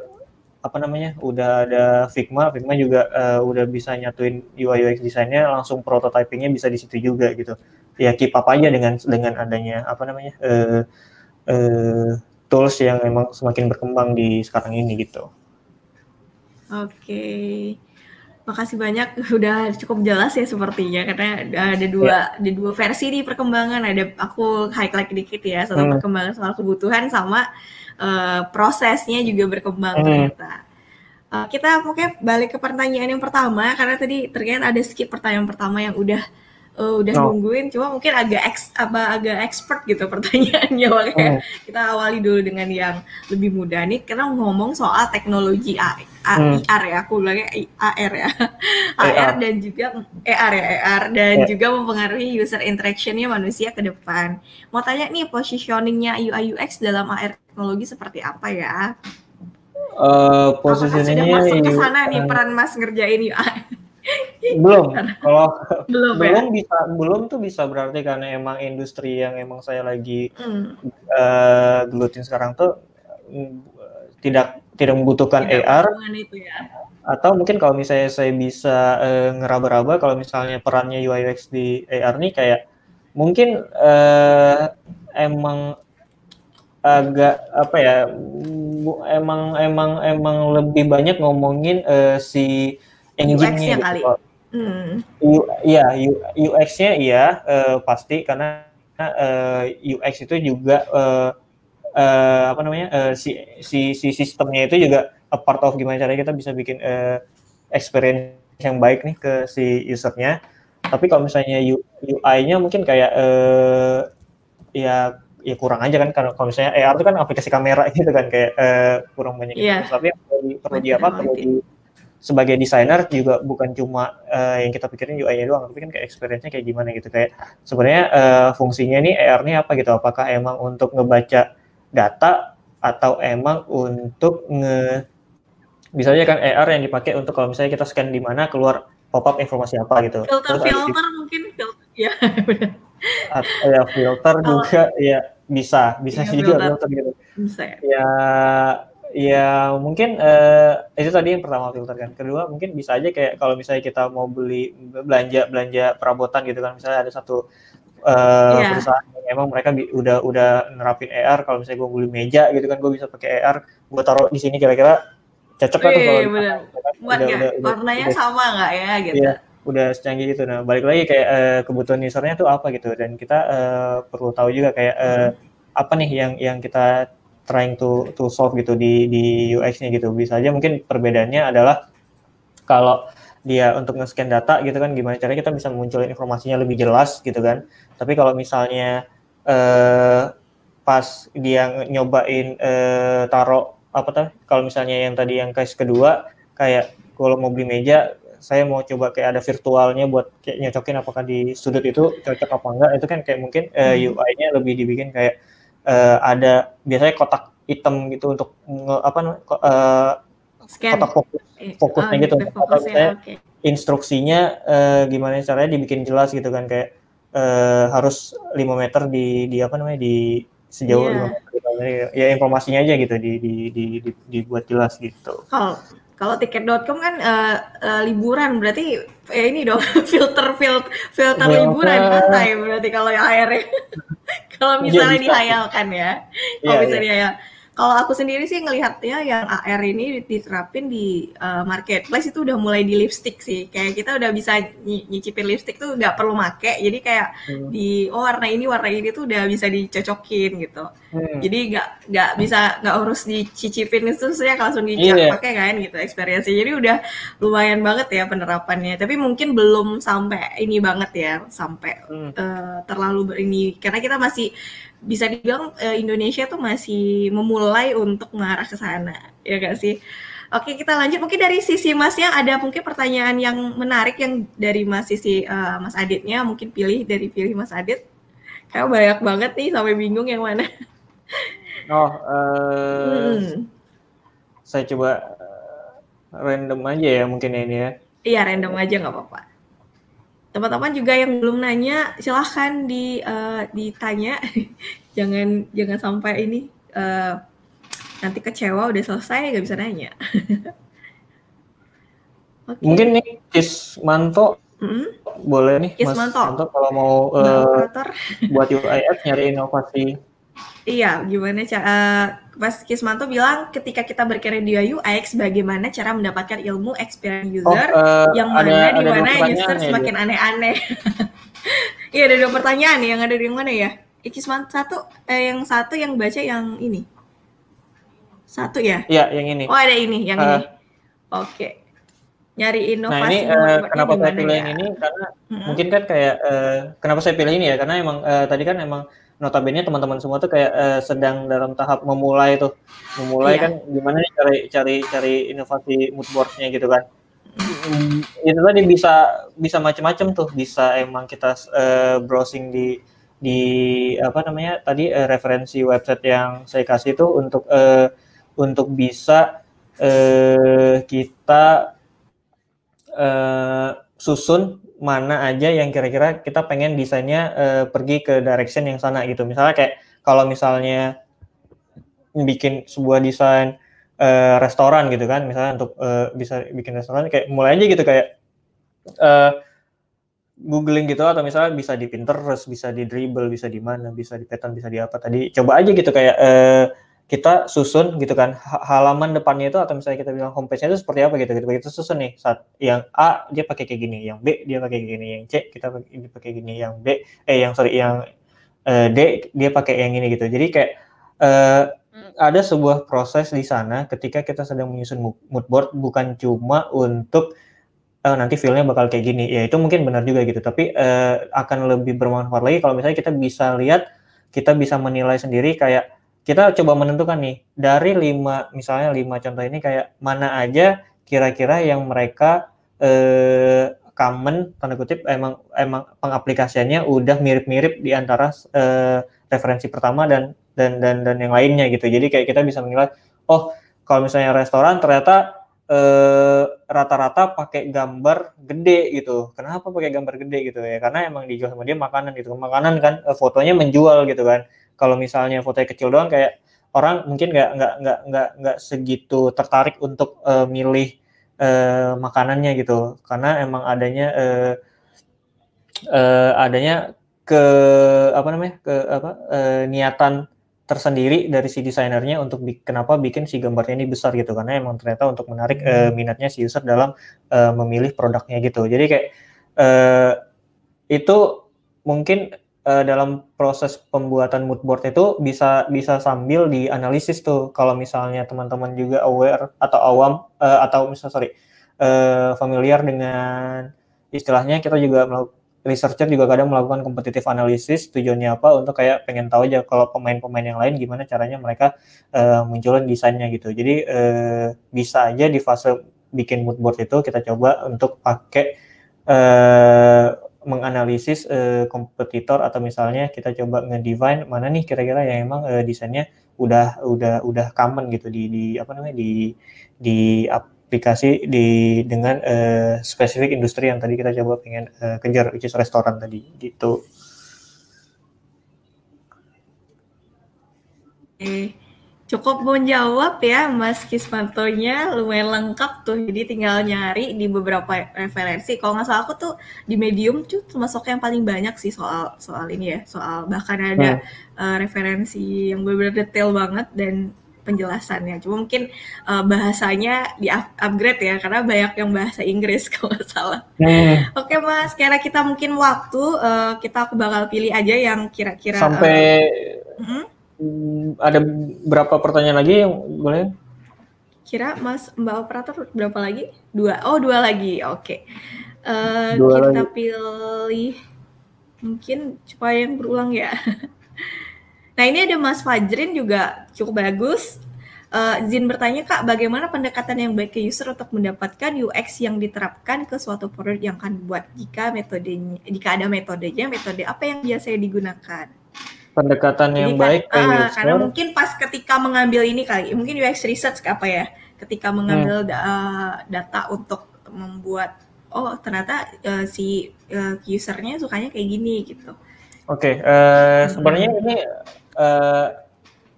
C: apa namanya? udah ada Figma, Figma juga uh, udah bisa nyatuin UI UX desainnya, langsung prototypingnya bisa di situ juga gitu. Ya keep up aja dengan dengan adanya apa namanya? Uh, uh, tools yang memang semakin berkembang di sekarang ini gitu.
B: Oke. Okay. Makasih banyak *laughs* udah cukup jelas ya sepertinya karena ada dua yeah. ada dua versi di perkembangan ada aku highlight dikit ya soal hmm. perkembangan soal kebutuhan sama uh, prosesnya juga berkembang hmm. ternyata. Uh, kita mungkin balik ke pertanyaan yang pertama karena tadi terkait ada skip pertanyaan pertama yang udah uh, udah no. Oh. nungguin cuma mungkin agak ex, apa agak expert gitu *laughs* pertanyaannya makanya hmm. kita awali dulu dengan yang lebih mudah nih karena ngomong soal teknologi AI mm. ya aku bilangnya AR ya AR, *laughs* AR dan juga AR e ya AR e dan yeah. juga mempengaruhi user interactionnya manusia ke depan mau tanya nih positioningnya UI UX dalam AR teknologi seperti apa ya
C: Uh, eh, posisinya sudah masuk ke sana nih kan peran
B: Mas ngerjain UI? belum
C: kalau belum, ya? belum bisa belum tuh bisa berarti karena emang industri yang emang saya lagi hmm. uh, gelutin sekarang tuh uh, tidak tidak membutuhkan tidak AR ya. atau mungkin kalau misalnya saya bisa uh, ngeraba-raba kalau misalnya perannya UI UX di AR nih kayak mungkin uh, emang agak apa ya mm, emang emang emang lebih banyak ngomongin uh, si UX-nya gitu. kali. Hmm. ya, UX-nya iya uh, pasti karena uh, eh, UX itu juga uh, uh, apa namanya uh, si, si si sistemnya itu juga a part of gimana caranya kita bisa bikin uh, experience yang baik nih ke si usernya. Tapi kalau misalnya UI-nya mungkin kayak uh, ya ya kurang aja kan karena kalau misalnya AR itu kan aplikasi kamera *laughs* gitu kan kayak uh, kurang banyak yeah. Gitu. tapi perlu di apa perlu di sebagai desainer juga bukan cuma uh, yang kita pikirin UI-nya doang, tapi kan kayak experience-nya kayak gimana gitu kayak sebenarnya uh, fungsinya ini AR-nya apa gitu? Apakah emang untuk ngebaca data atau emang untuk nge misalnya kan AR yang dipakai untuk kalau misalnya kita scan di mana keluar pop-up informasi apa gitu. Filter Terus filter
A: ada, mungkin filter ya.
C: atau ya filter oh. juga ya bisa bisa ya, juga filter, filter gitu. Bisa ya. Ya Ya mungkin uh, itu tadi yang pertama filter kan. Kedua mungkin bisa aja kayak kalau misalnya kita mau beli belanja belanja perabotan gitu kan misalnya ada satu uh, eh, yeah. perusahaan yang emang mereka udah udah nerapin AR e kalau misalnya gue beli meja gitu kan gue bisa pakai AR e gue taruh di sini kira-kira cocok atau tuh kalau gitu
B: kan? warnanya sama nggak ya gitu. Iya,
C: udah secanggih itu. Nah balik lagi kayak uh, kebutuhan usernya tuh apa gitu dan kita uh, perlu tahu juga kayak uh, apa nih yang yang kita trying to to solve gitu di di UX-nya gitu. Bisa aja mungkin perbedaannya adalah kalau dia untuk nge-scan data gitu kan gimana caranya kita bisa munculin informasinya lebih jelas gitu kan. Tapi kalau misalnya eh pas dia nyobain eh taruh apa tuh kalau misalnya yang tadi yang case kedua kayak kalau mau beli meja saya mau coba kayak ada virtualnya buat kayak nyocokin apakah di sudut itu cocok apa enggak itu kan kayak mungkin uh, eh, hmm. UI-nya lebih dibikin kayak uh, ada biasanya kotak hitam gitu untuk nge, apa uh, kotak fokus, eh, ah, fokusnya oh, gitu atau ya, misalnya okay. instruksinya uh, gimana ya caranya dibikin jelas gitu kan kayak uh, harus 5 meter di di apa namanya di sejauh yeah. Iya. 5 meter ya informasinya aja gitu di, di, di, di dibuat jelas gitu.
B: Kalau tiket.com kan uh, uh, liburan berarti ya ini dong *laughs* filter filter filter iya, liburan pantai berarti kalau yang akhirnya *laughs* kalau iya, misalnya ya, dihayalkan ya, kalau ya, bisa ya. Iya. dihayal. Kalau aku sendiri sih ngelihatnya yang AR ini diterapin di uh, marketplace itu udah mulai di lipstick sih. Kayak kita udah bisa ny nyicipin lipstick tuh nggak perlu make. Jadi kayak
A: hmm. di
B: oh warna ini warna ini tuh udah bisa dicocokin gitu. Hmm. Jadi nggak nggak bisa nggak harus dicicipin sih ya langsung dicak iya. yeah. pakai kan gitu experience. Jadi udah lumayan banget ya penerapannya. Tapi mungkin belum sampai ini banget ya sampai hmm. uh, terlalu berini karena kita masih bisa dibilang uh, Indonesia tuh masih memulai untuk mengarah ke sana, ya gak sih? Oke, kita lanjut. Mungkin dari sisi Masnya ada mungkin pertanyaan yang menarik yang dari Mas sisi uh, Mas Aditnya, mungkin pilih dari pilih Mas Adit. Kayak banyak banget nih sampai bingung yang mana.
A: Oh,
C: uh, hmm. Eh, saya coba random aja ya mungkin ini ya.
B: Iya, random aja nggak apa-apa teman-teman juga yang belum nanya silahkan di uh, ditanya *laughs* jangan jangan sampai ini uh, nanti kecewa udah selesai nggak bisa nanya *laughs* okay. mungkin
C: nih manto mm-hmm. boleh nih kis Mas Manto kalau mau uh, buat UIF nyari inovasi
B: Iya, gimana cara eh, Mas Kismanto bilang ketika kita berkarya di UIU, bagaimana cara mendapatkan ilmu experience oh, user oh, uh, yang mana ada, di mana user ya, semakin aneh-aneh. *laughs* Iya, ada dua pertanyaan nih yang ada di mana ya? Eh, Kismanto satu eh, yang satu yang baca yang ini. Satu ya?
C: Iya, yang ini. Oh, ada ini, yang uh, ini. Ah.
B: Oke. Okay. Nyari inovasi. Nah, ini uh, kenapa saya pilih ya? ini karena mm -hmm.
C: mungkin kan kayak uh, kenapa saya pilih ini ya? Karena emang uh, tadi kan emang notabene teman-teman semua tuh kayak eh, sedang dalam tahap memulai tuh memulai yeah. kan gimana nih cari cari cari inovasi moodboardnya gitu kan mm, itu tadi bisa bisa macam-macam tuh bisa emang kita eh, browsing di di apa namanya tadi eh, referensi website yang saya kasih itu untuk eh, untuk bisa eh, kita eh, susun mana aja yang kira-kira kita pengen desainnya uh, pergi ke direction yang sana gitu. Misalnya kayak kalau misalnya bikin sebuah desain uh, restoran gitu kan, misalnya untuk uh, bisa bikin restoran kayak mulai aja gitu kayak uh, googling gitu atau misalnya bisa di Pinterest, bisa di Dribble, bisa di mana, bisa di Pattern, bisa di apa tadi. Coba aja gitu kayak uh, kita susun gitu kan halaman depannya itu atau misalnya kita bilang homepage-nya itu seperti apa gitu gitu kita susun nih saat yang A dia pakai kayak gini yang B dia pakai gini yang C kita pakai gini yang B eh yang sorry yang eh, D dia pakai yang ini gitu jadi kayak eh, ada sebuah proses di sana ketika kita sedang menyusun mood board bukan cuma untuk eh, nanti feel-nya bakal kayak gini ya itu mungkin benar juga gitu tapi eh, akan lebih bermanfaat lagi kalau misalnya kita bisa lihat kita bisa menilai sendiri kayak kita coba menentukan nih dari lima misalnya lima contoh ini kayak mana aja kira-kira yang mereka eh, common tanda kutip emang emang pengaplikasiannya udah mirip-mirip di antara eh, referensi pertama dan dan dan dan yang lainnya gitu. Jadi kayak kita bisa menilai oh kalau misalnya restoran ternyata eh, rata-rata eh, pakai gambar gede gitu. Kenapa pakai gambar gede gitu ya? Karena emang dijual sama dia makanan gitu. Makanan kan eh, fotonya menjual gitu kan kalau misalnya fotonya kecil doang kayak orang mungkin nggak nggak nggak nggak nggak segitu tertarik untuk uh, milih uh, makanannya gitu karena emang adanya uh, uh, adanya ke apa namanya ke apa uh, niatan tersendiri dari si desainernya untuk bi kenapa bikin si gambarnya ini besar gitu karena emang ternyata untuk menarik uh, minatnya si user dalam uh, memilih produknya gitu jadi kayak uh, itu mungkin uh, dalam proses pembuatan mood board itu bisa bisa sambil dianalisis tuh kalau misalnya teman-teman juga aware atau awam uh, atau misalnya sorry uh, familiar dengan istilahnya kita juga researcher juga kadang melakukan kompetitif analisis tujuannya apa untuk kayak pengen tahu aja kalau pemain-pemain yang lain gimana caranya mereka uh, munculin desainnya gitu jadi uh, bisa aja di fase bikin mood board itu kita coba untuk pakai uh, menganalisis uh, kompetitor atau misalnya kita coba ngedivine mana nih kira-kira yang emang uh, desainnya udah udah udah common gitu di di apa namanya di di aplikasi di dengan uh, spesifik industri yang tadi kita coba pengen uh, kejar which is restoran tadi gitu.
B: Cukup menjawab ya Mas Kismantonya, lumayan lengkap tuh. Jadi tinggal nyari di beberapa referensi. Kalau nggak salah aku tuh di Medium tuh termasuk yang paling banyak sih soal soal ini ya. Soal bahkan ada nah. uh, referensi yang benar-benar detail banget dan penjelasannya. Cuma mungkin uh, bahasanya di upgrade ya karena banyak yang bahasa Inggris *laughs* kalau nggak salah. Nah. Oke Mas, karena kita mungkin waktu uh, kita aku bakal pilih aja yang kira-kira sampai uh,
C: Hmm, ada berapa pertanyaan lagi yang boleh?
B: Kira Mas Mbak operator berapa lagi? Dua. Oh dua lagi. Oke. Okay. Uh, eh, kita lagi. pilih mungkin supaya yang berulang ya. *laughs* nah ini ada Mas Fajrin juga cukup bagus. Uh, eh, izin bertanya Kak, bagaimana pendekatan yang baik ke user untuk mendapatkan UX yang diterapkan ke suatu produk yang akan buat jika metodenya, jika ada metodenya, metode apa yang biasanya digunakan?
C: pendekatan yang kan, baik uh, karena mungkin
B: pas ketika mengambil ini kali mungkin UX research apa ya ketika mengambil hmm. da eh, data untuk membuat oh ternyata uh, si uh, usernya sukanya kayak gini gitu
C: oke okay, uh, hmm. sebenarnya ini uh,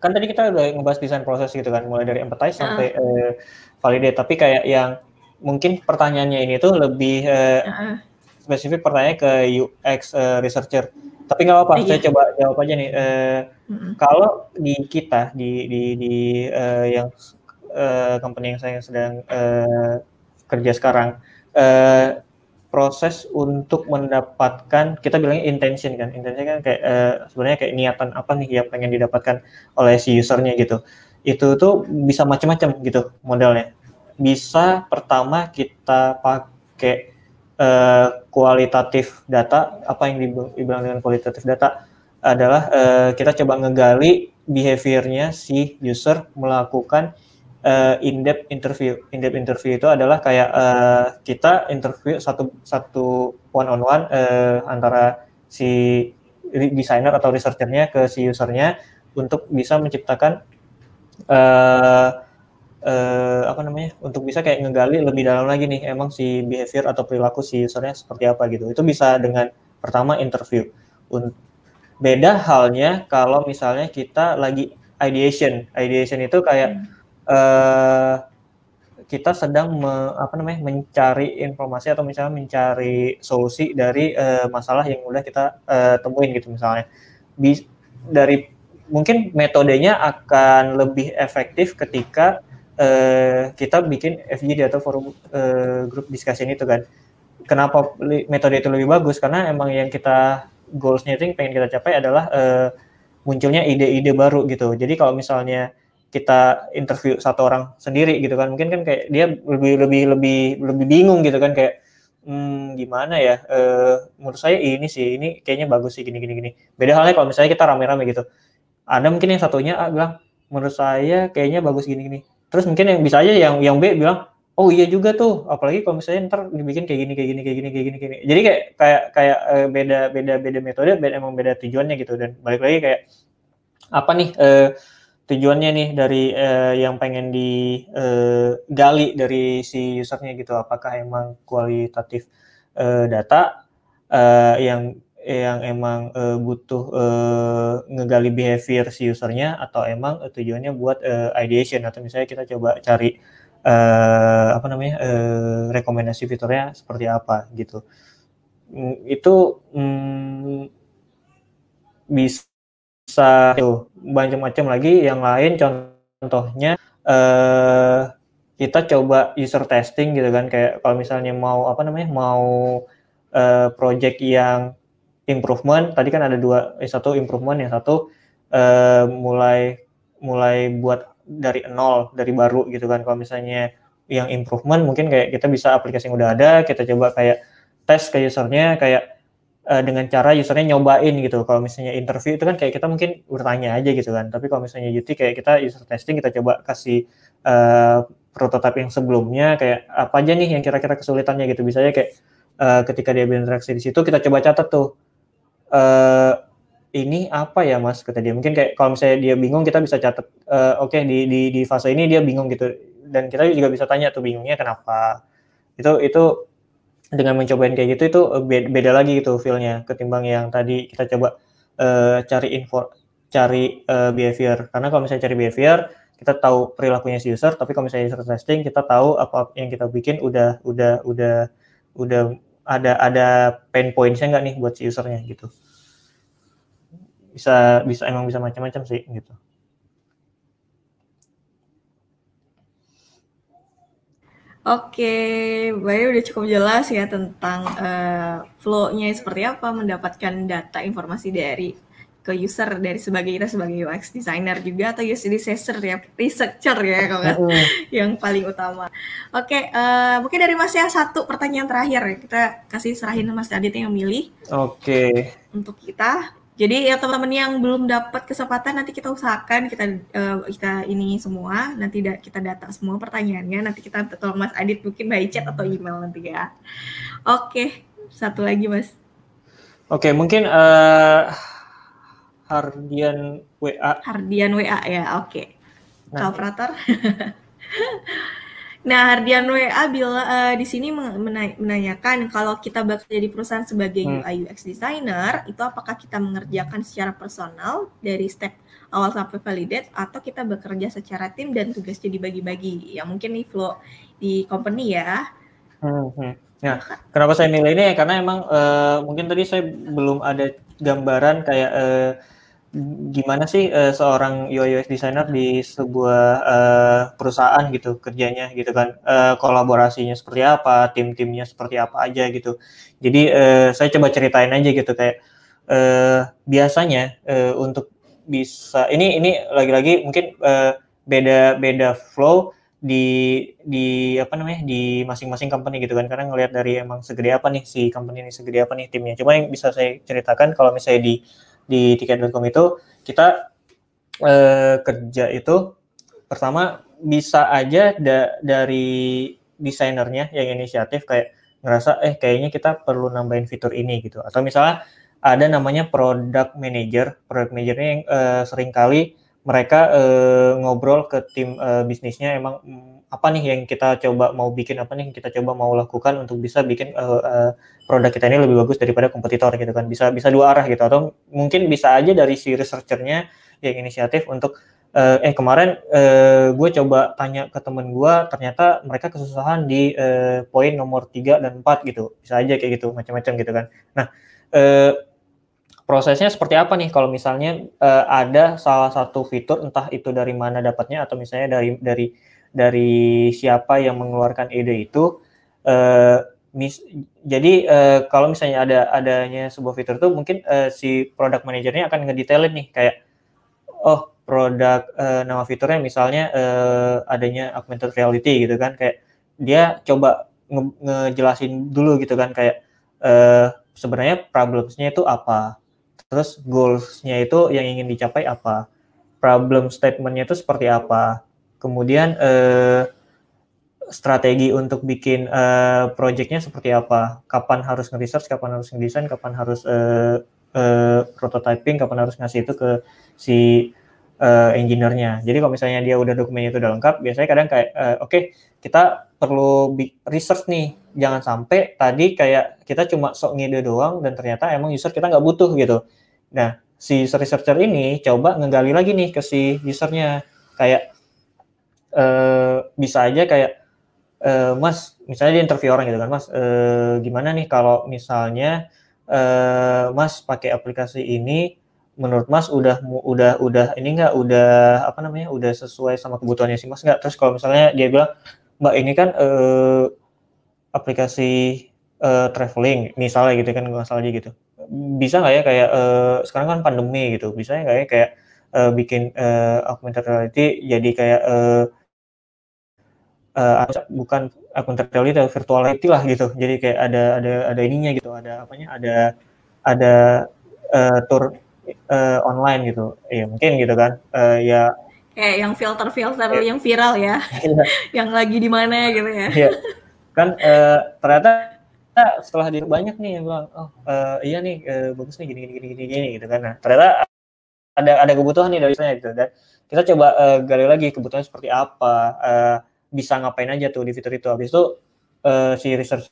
C: kan tadi kita udah ngebahas desain proses gitu kan mulai dari empathize uh. sampai uh, validate tapi kayak yang mungkin pertanyaannya ini tuh lebih uh, uh. spesifik pertanyaan ke UX uh, researcher tapi nggak apa-apa, iya. saya coba jawab aja nih. E, Kalau di kita di di di uh, yang uh, company yang saya sedang uh, kerja sekarang, uh, proses untuk mendapatkan kita bilangnya intention kan, intention kan kayak uh, sebenarnya kayak niatan apa nih yang pengen didapatkan oleh si usernya gitu. Itu tuh bisa macam-macam gitu modelnya. Bisa pertama kita pakai uh, kualitatif data apa yang dibilang dengan kualitatif data adalah uh, kita coba ngegali behaviornya si user melakukan uh, in-depth interview. In-depth interview itu adalah kayak uh, kita interview satu satu one on one uh, antara si desainer atau researchernya ke si usernya untuk bisa menciptakan uh, uh, apa namanya untuk bisa kayak ngegali lebih dalam lagi nih emang si behavior atau perilaku si usernya seperti apa gitu itu bisa dengan pertama interview beda halnya kalau misalnya kita lagi ideation ideation itu kayak hmm. uh, kita sedang me, apa namanya mencari informasi atau misalnya mencari solusi dari uh, masalah yang udah kita uh, temuin gitu misalnya Bis, dari mungkin metodenya akan lebih efektif ketika Eh, kita bikin FGD atau forum uh, grup discussion itu kan. Kenapa metode itu lebih bagus? Karena emang yang kita goalsnya itu yang pengen kita capai adalah uh, munculnya ide-ide baru gitu. Jadi kalau misalnya kita interview satu orang sendiri gitu kan, mungkin kan kayak dia lebih lebih lebih lebih bingung gitu kan kayak hmm, gimana ya? Uh, menurut saya ini sih ini kayaknya bagus sih gini gini gini. Beda halnya kalau misalnya kita rame-rame gitu. Ada mungkin yang satunya ah, bilang menurut saya kayaknya bagus gini gini terus mungkin yang bisa aja yang yang B bilang oh iya juga tuh apalagi kalau misalnya ntar dibikin kayak gini kayak gini kayak gini kayak gini kayak gini jadi kayak kayak kayak eh, beda beda beda metode beda, emang beda tujuannya gitu dan balik lagi kayak apa nih eh, tujuannya nih dari eh, yang pengen digali eh, dari si usernya gitu apakah emang kualitatif eh, data yang yang emang uh, butuh uh, ngegali behavior si usernya atau emang uh, tujuannya buat uh, ideation atau misalnya kita coba cari uh, apa namanya uh, rekomendasi fiturnya seperti apa gitu hmm, itu mm, bisa tuh macam-macam lagi yang lain contohnya uh, kita coba user testing gitu kan kayak kalau misalnya mau apa namanya mau uh, project yang improvement tadi kan ada dua eh, satu improvement yang satu uh, mulai mulai buat dari nol dari baru gitu kan kalau misalnya yang improvement mungkin kayak kita bisa aplikasi yang udah ada kita coba kayak tes ke usernya kayak uh, dengan cara usernya nyobain gitu kalau misalnya interview itu kan kayak kita mungkin bertanya aja gitu kan tapi kalau misalnya UT kayak kita user testing kita coba kasih uh, prototipe yang sebelumnya kayak apa aja nih yang kira-kira kesulitannya gitu bisa ya kayak uh, ketika dia berinteraksi di situ kita coba catat tuh uh, ini apa ya mas kata dia mungkin kayak kalau misalnya dia bingung kita bisa catat uh, oke okay, di, di di fase ini dia bingung gitu dan kita juga bisa tanya tuh bingungnya kenapa itu itu dengan mencobain kayak gitu itu beda lagi gitu feelnya ketimbang yang tadi kita coba uh, cari info cari uh, behavior karena kalau misalnya cari behavior kita tahu perilakunya si user tapi kalau misalnya user testing kita tahu apa yang kita bikin udah udah udah udah ada ada pain pointsnya nggak nih buat si usernya gitu bisa bisa emang bisa macam-macam sih gitu
B: Oke, baik udah cukup jelas ya tentang uh, flow-nya seperti apa mendapatkan data informasi dari ke user dari sebagai kita sebagai UX designer juga atau user researcher ya researcher ya kalau kan? yang paling utama. Oke, uh, mungkin dari Mas ya satu pertanyaan terakhir ya kita kasih serahin Mas Adit yang milih. Oke. Okay. Untuk kita. Jadi ya teman-teman yang belum dapat kesempatan nanti kita usahakan kita uh, kita ini semua nanti da kita data semua pertanyaannya nanti kita tolong Mas Adit mungkin by chat atau email nanti ya. Oke, okay. satu lagi Mas.
C: Oke, okay, mungkin uh Hardian WA.
B: Hardian WA ya, oke. Okay. Nah. *laughs* Nah, Hardian WA bila uh, eh, di sini menanyakan kalau kita bekerja di perusahaan sebagai hmm. UI UX designer, itu apakah kita mengerjakan secara personal dari step awal sampai validate atau kita bekerja secara tim dan tugasnya dibagi-bagi? Ya mungkin nih flow di company ya.
C: Hmm. hmm. Ya, kenapa saya nilai ini ya? Karena emang uh, mungkin tadi saya belum ada gambaran kayak uh, gimana sih uh, seorang UI UX designer di sebuah uh, perusahaan gitu kerjanya gitu kan uh, kolaborasinya seperti apa tim-timnya seperti apa aja gitu jadi uh, saya coba ceritain aja gitu kayak uh, biasanya uh, untuk bisa ini ini lagi-lagi mungkin uh, beda beda flow di di apa namanya di masing-masing company gitu kan karena ngelihat dari emang segede apa nih si company ini segede apa nih timnya cuma yang bisa saya ceritakan kalau misalnya di di tiket.com itu kita eh, kerja itu pertama bisa aja da dari desainernya yang inisiatif kayak ngerasa eh kayaknya kita perlu nambahin fitur ini gitu atau misalnya ada namanya product manager product managernya yang eh, kali mereka eh, ngobrol ke tim eh, bisnisnya emang apa nih yang kita coba mau bikin apa nih yang kita coba mau lakukan untuk bisa bikin uh, uh, produk kita ini lebih bagus daripada kompetitor gitu kan bisa bisa dua arah gitu atau mungkin bisa aja dari si researchernya yang inisiatif untuk uh, eh kemarin uh, gue coba tanya ke temen gue ternyata mereka kesusahan di uh, poin nomor 3 dan 4 gitu bisa aja kayak gitu macam-macam gitu kan nah uh, prosesnya seperti apa nih kalau misalnya uh, ada salah satu fitur entah itu dari mana dapatnya atau misalnya dari dari dari siapa yang mengeluarkan ide itu uh, mis jadi uh, kalau misalnya ada adanya sebuah fitur tuh mungkin uh, si product manajernya akan ngedetailin nih kayak oh produk uh, nama fiturnya misalnya uh, adanya augmented reality gitu kan kayak dia coba nge ngejelasin dulu gitu kan kayak uh, sebenarnya problemnya itu apa terus goalsnya itu yang ingin dicapai apa problem statementnya itu seperti apa Kemudian eh, strategi untuk bikin eh, projectnya seperti apa? Kapan harus nge-research, kapan harus nge ngedesain, kapan harus eh, eh, prototyping, kapan harus ngasih itu ke si eh, engineer-nya. Jadi kalau misalnya dia udah dokumen itu udah lengkap, biasanya kadang kayak eh, oke okay, kita perlu research nih, jangan sampai tadi kayak kita cuma sok ngide doang dan ternyata emang user kita nggak butuh gitu. Nah si researcher ini coba ngegali lagi nih ke si usernya kayak uh, bisa aja kayak uh, Mas, misalnya di interview orang gitu kan, Mas, uh, gimana nih kalau misalnya uh, Mas pakai aplikasi ini menurut Mas udah udah udah ini enggak udah apa namanya udah sesuai sama kebutuhannya sih Mas nggak terus kalau misalnya dia bilang Mbak ini kan eh, aplikasi eh, traveling misalnya gitu kan nggak salah gitu bisa nggak ya kayak eh, sekarang kan pandemi gitu bisa ya nggak ya kayak uh, bikin eh, augmented reality jadi kayak eh, uh, bukan akun reality atau virtual reality lah gitu. Jadi kayak ada ada ada ininya gitu, ada apanya, ada ada uh, eh, tour uh, eh, online gitu. Ya mungkin gitu kan. Uh, ya
B: kayak yang filter-filter iya. yang viral ya. Iya. *laughs* yang lagi di mana gitu ya. Iya.
C: Kan uh, ternyata setelah di banyak nih yang bilang, "Oh, uh, iya nih uh, bagus nih gini gini gini gini, gini gitu kan." Nah, ternyata ada ada kebutuhan nih dari sana gitu dan kita coba uh, gali lagi kebutuhan seperti apa. Uh, bisa ngapain aja tuh di fitur itu. Habis itu uh, si researcher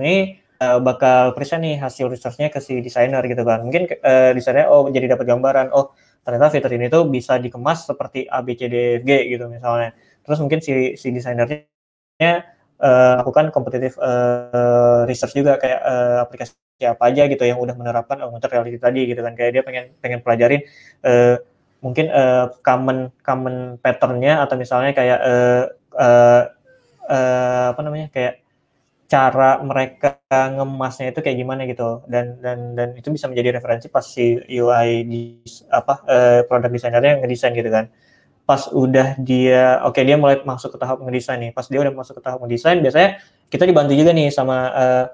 C: ini uh, bakal present nih hasil researchnya ke si desainer gitu kan. Mungkin uh, desainer oh jadi dapat gambaran, oh ternyata fitur ini tuh bisa dikemas seperti A, B, C, D, F, G gitu misalnya. Terus mungkin si, si desainernya uh, lakukan kompetitif uh, research juga kayak uh, aplikasi apa aja gitu yang udah menerapkan augmented oh, reality tadi gitu kan. Kayak dia pengen pengen pelajarin uh, mungkin uh, common common patternnya atau misalnya kayak uh, uh, uh, apa namanya kayak cara mereka ngemasnya itu kayak gimana gitu dan dan dan itu bisa menjadi referensi pas si UI di apa uh, eh, produk desainernya yang ngedesain gitu kan pas udah dia oke okay, dia mulai masuk ke tahap ngedesain nih pas dia udah masuk ke tahap ngedesain biasanya kita dibantu juga nih sama uh,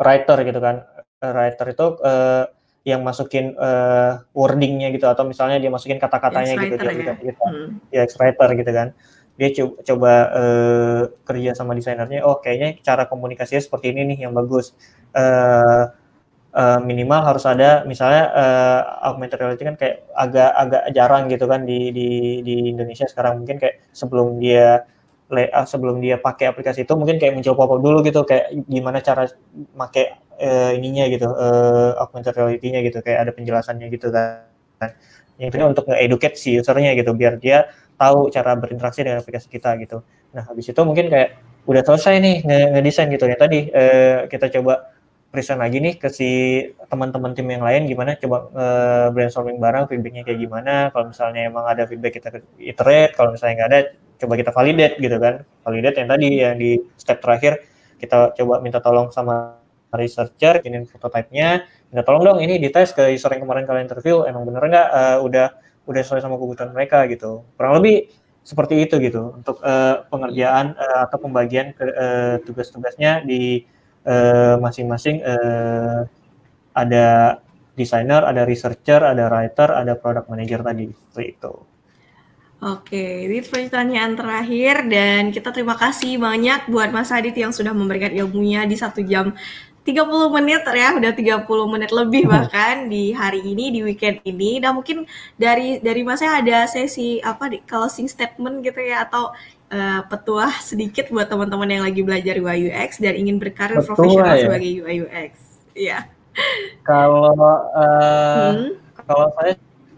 C: writer gitu kan writer itu uh, yang masukin uh, wordingnya gitu atau misalnya dia masukin kata-katanya gitu, ya. gitu, gitu. Hmm. ya writer gitu kan dia coba, coba uh, eh, kerja sama desainernya oh kayaknya cara komunikasinya seperti ini nih yang bagus uh, uh, minimal harus ada misalnya uh, augmented reality kan kayak agak-agak jarang gitu kan di, di di Indonesia sekarang mungkin kayak sebelum dia layout ah, sebelum dia pakai aplikasi itu mungkin kayak mencoba apa dulu gitu kayak gimana cara pakai uh, ininya gitu uh, augmented reality-nya gitu kayak ada penjelasannya gitu kan. Yang penting untuk nge-educate si usernya gitu biar dia tahu cara berinteraksi dengan aplikasi kita gitu. Nah, habis itu mungkin kayak udah selesai nih ngedesain gitu ya tadi eh, kita coba present lagi nih ke si teman-teman tim yang lain gimana coba eh, brainstorming bareng feedbacknya kayak gimana kalau misalnya emang ada feedback kita iterate kalau misalnya nggak ada coba kita validate gitu kan validate yang tadi yang di step terakhir kita coba minta tolong sama researcher ini prototipe minta tolong dong ini dites ke user yang kemarin kalian interview emang bener nggak eh, udah udah sesuai sama kebutuhan mereka gitu kurang lebih seperti itu gitu untuk uh, pengerjaan uh, atau pembagian uh, tugas-tugasnya di masing-masing uh, uh, ada desainer, ada researcher, ada writer, ada product manager tadi seperti itu.
B: Oke, ini pertanyaan terakhir dan kita terima kasih banyak buat Mas Adit yang sudah memberikan ilmunya di satu jam 30 menit ya, udah 30 menit lebih bahkan di hari ini di weekend ini. Nah mungkin dari dari masa ada sesi apa di closing statement gitu ya atau uh, petuah sedikit buat teman-teman yang lagi belajar UI UX dan ingin berkarir petua, profesional ya? sebagai UI UX. Iya.
A: Kalau uh,
C: hmm? kalau saya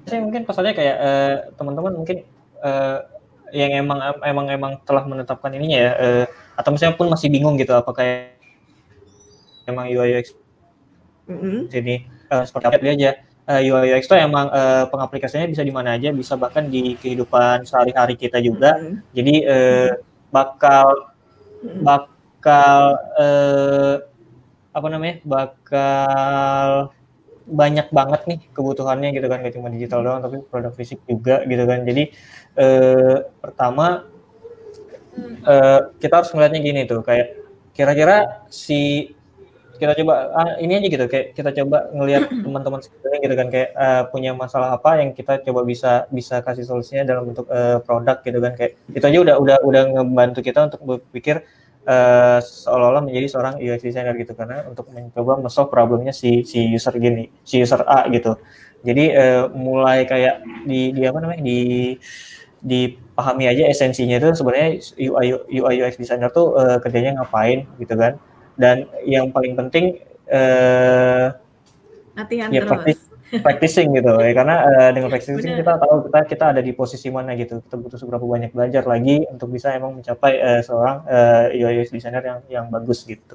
C: sih mungkin pesannya kayak teman eh, teman-teman mungkin uh, yang emang emang emang telah menetapkan ininya ya uh, atau misalnya pun masih bingung gitu apakah emang UI UX mm-hmm. sini uh, eh, seperti apa aja uh, UI UX itu emang uh, pengaplikasinya bisa di mana aja bisa bahkan di kehidupan sehari-hari kita juga mm-hmm. jadi uh, bakal bakal uh, apa namanya bakal banyak banget nih kebutuhannya gitu kan gak cuma digital doang tapi produk fisik juga gitu kan jadi eh, pertama hmm. eh, kita harus melihatnya gini tuh kayak kira-kira si kita coba ah, ini aja gitu kayak kita coba ngelihat *clears throat* teman-teman sekalian gitu kan kayak uh, punya masalah apa yang kita coba bisa bisa kasih solusinya dalam bentuk uh, produk gitu kan kayak itu aja udah udah udah ngebantu kita untuk berpikir uh, seolah-olah menjadi seorang UX designer gitu karena untuk mencoba mesok problemnya si si user gini si user A gitu jadi uh, mulai kayak di di apa namanya di dipahami aja esensinya itu sebenarnya UI UI UX designer tuh uh, kerjanya ngapain gitu kan dan yang paling penting eh,
B: uh, ya, terus.
C: practicing gitu ya karena uh, dengan iya, practicing Bener. kita tahu kita kita ada di posisi mana gitu kita butuh seberapa banyak belajar lagi untuk bisa emang mencapai uh, seorang uh, eh, UX designer yang yang bagus gitu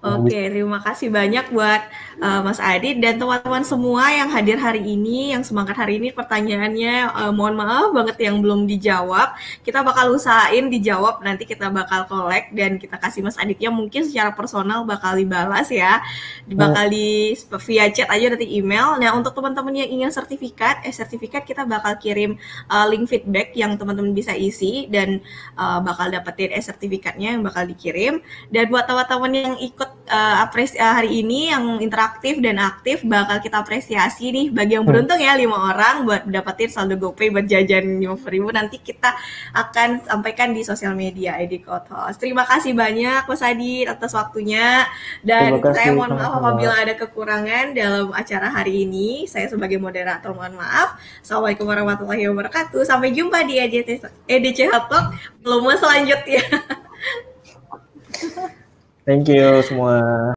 B: Oke, okay, terima kasih banyak buat uh, Mas Adit dan teman-teman semua yang hadir hari ini, yang semangat hari ini pertanyaannya uh, mohon maaf banget yang belum dijawab. Kita bakal usahain dijawab nanti kita bakal collect dan kita kasih Mas Aditnya mungkin secara personal bakal dibalas ya. Nah. Bakal di via chat aja nanti email. Nah, untuk teman-teman yang ingin sertifikat, eh sertifikat kita bakal kirim uh, link feedback yang teman-teman bisa isi dan uh, bakal dapetin eh sertifikatnya yang bakal dikirim. Dan buat teman-teman yang ikut uh, eh, apresi eh, hari ini yang interaktif dan aktif bakal kita apresiasi nih bagi yang hmm. beruntung ya lima orang buat dapetin saldo GoPay buat jajan lima ribu nanti kita akan sampaikan di sosial media eh, ID Kotos. Terima kasih banyak Mas Adi atas waktunya dan kasih, saya mohon maaf apabila ada kekurangan dalam acara hari ini. Saya sebagai moderator mohon maaf. Assalamualaikum warahmatullahi wabarakatuh. Sampai jumpa di EDC, belum selanjutnya. Ha ha selanjutnya. *laughs*
C: Thank you semua.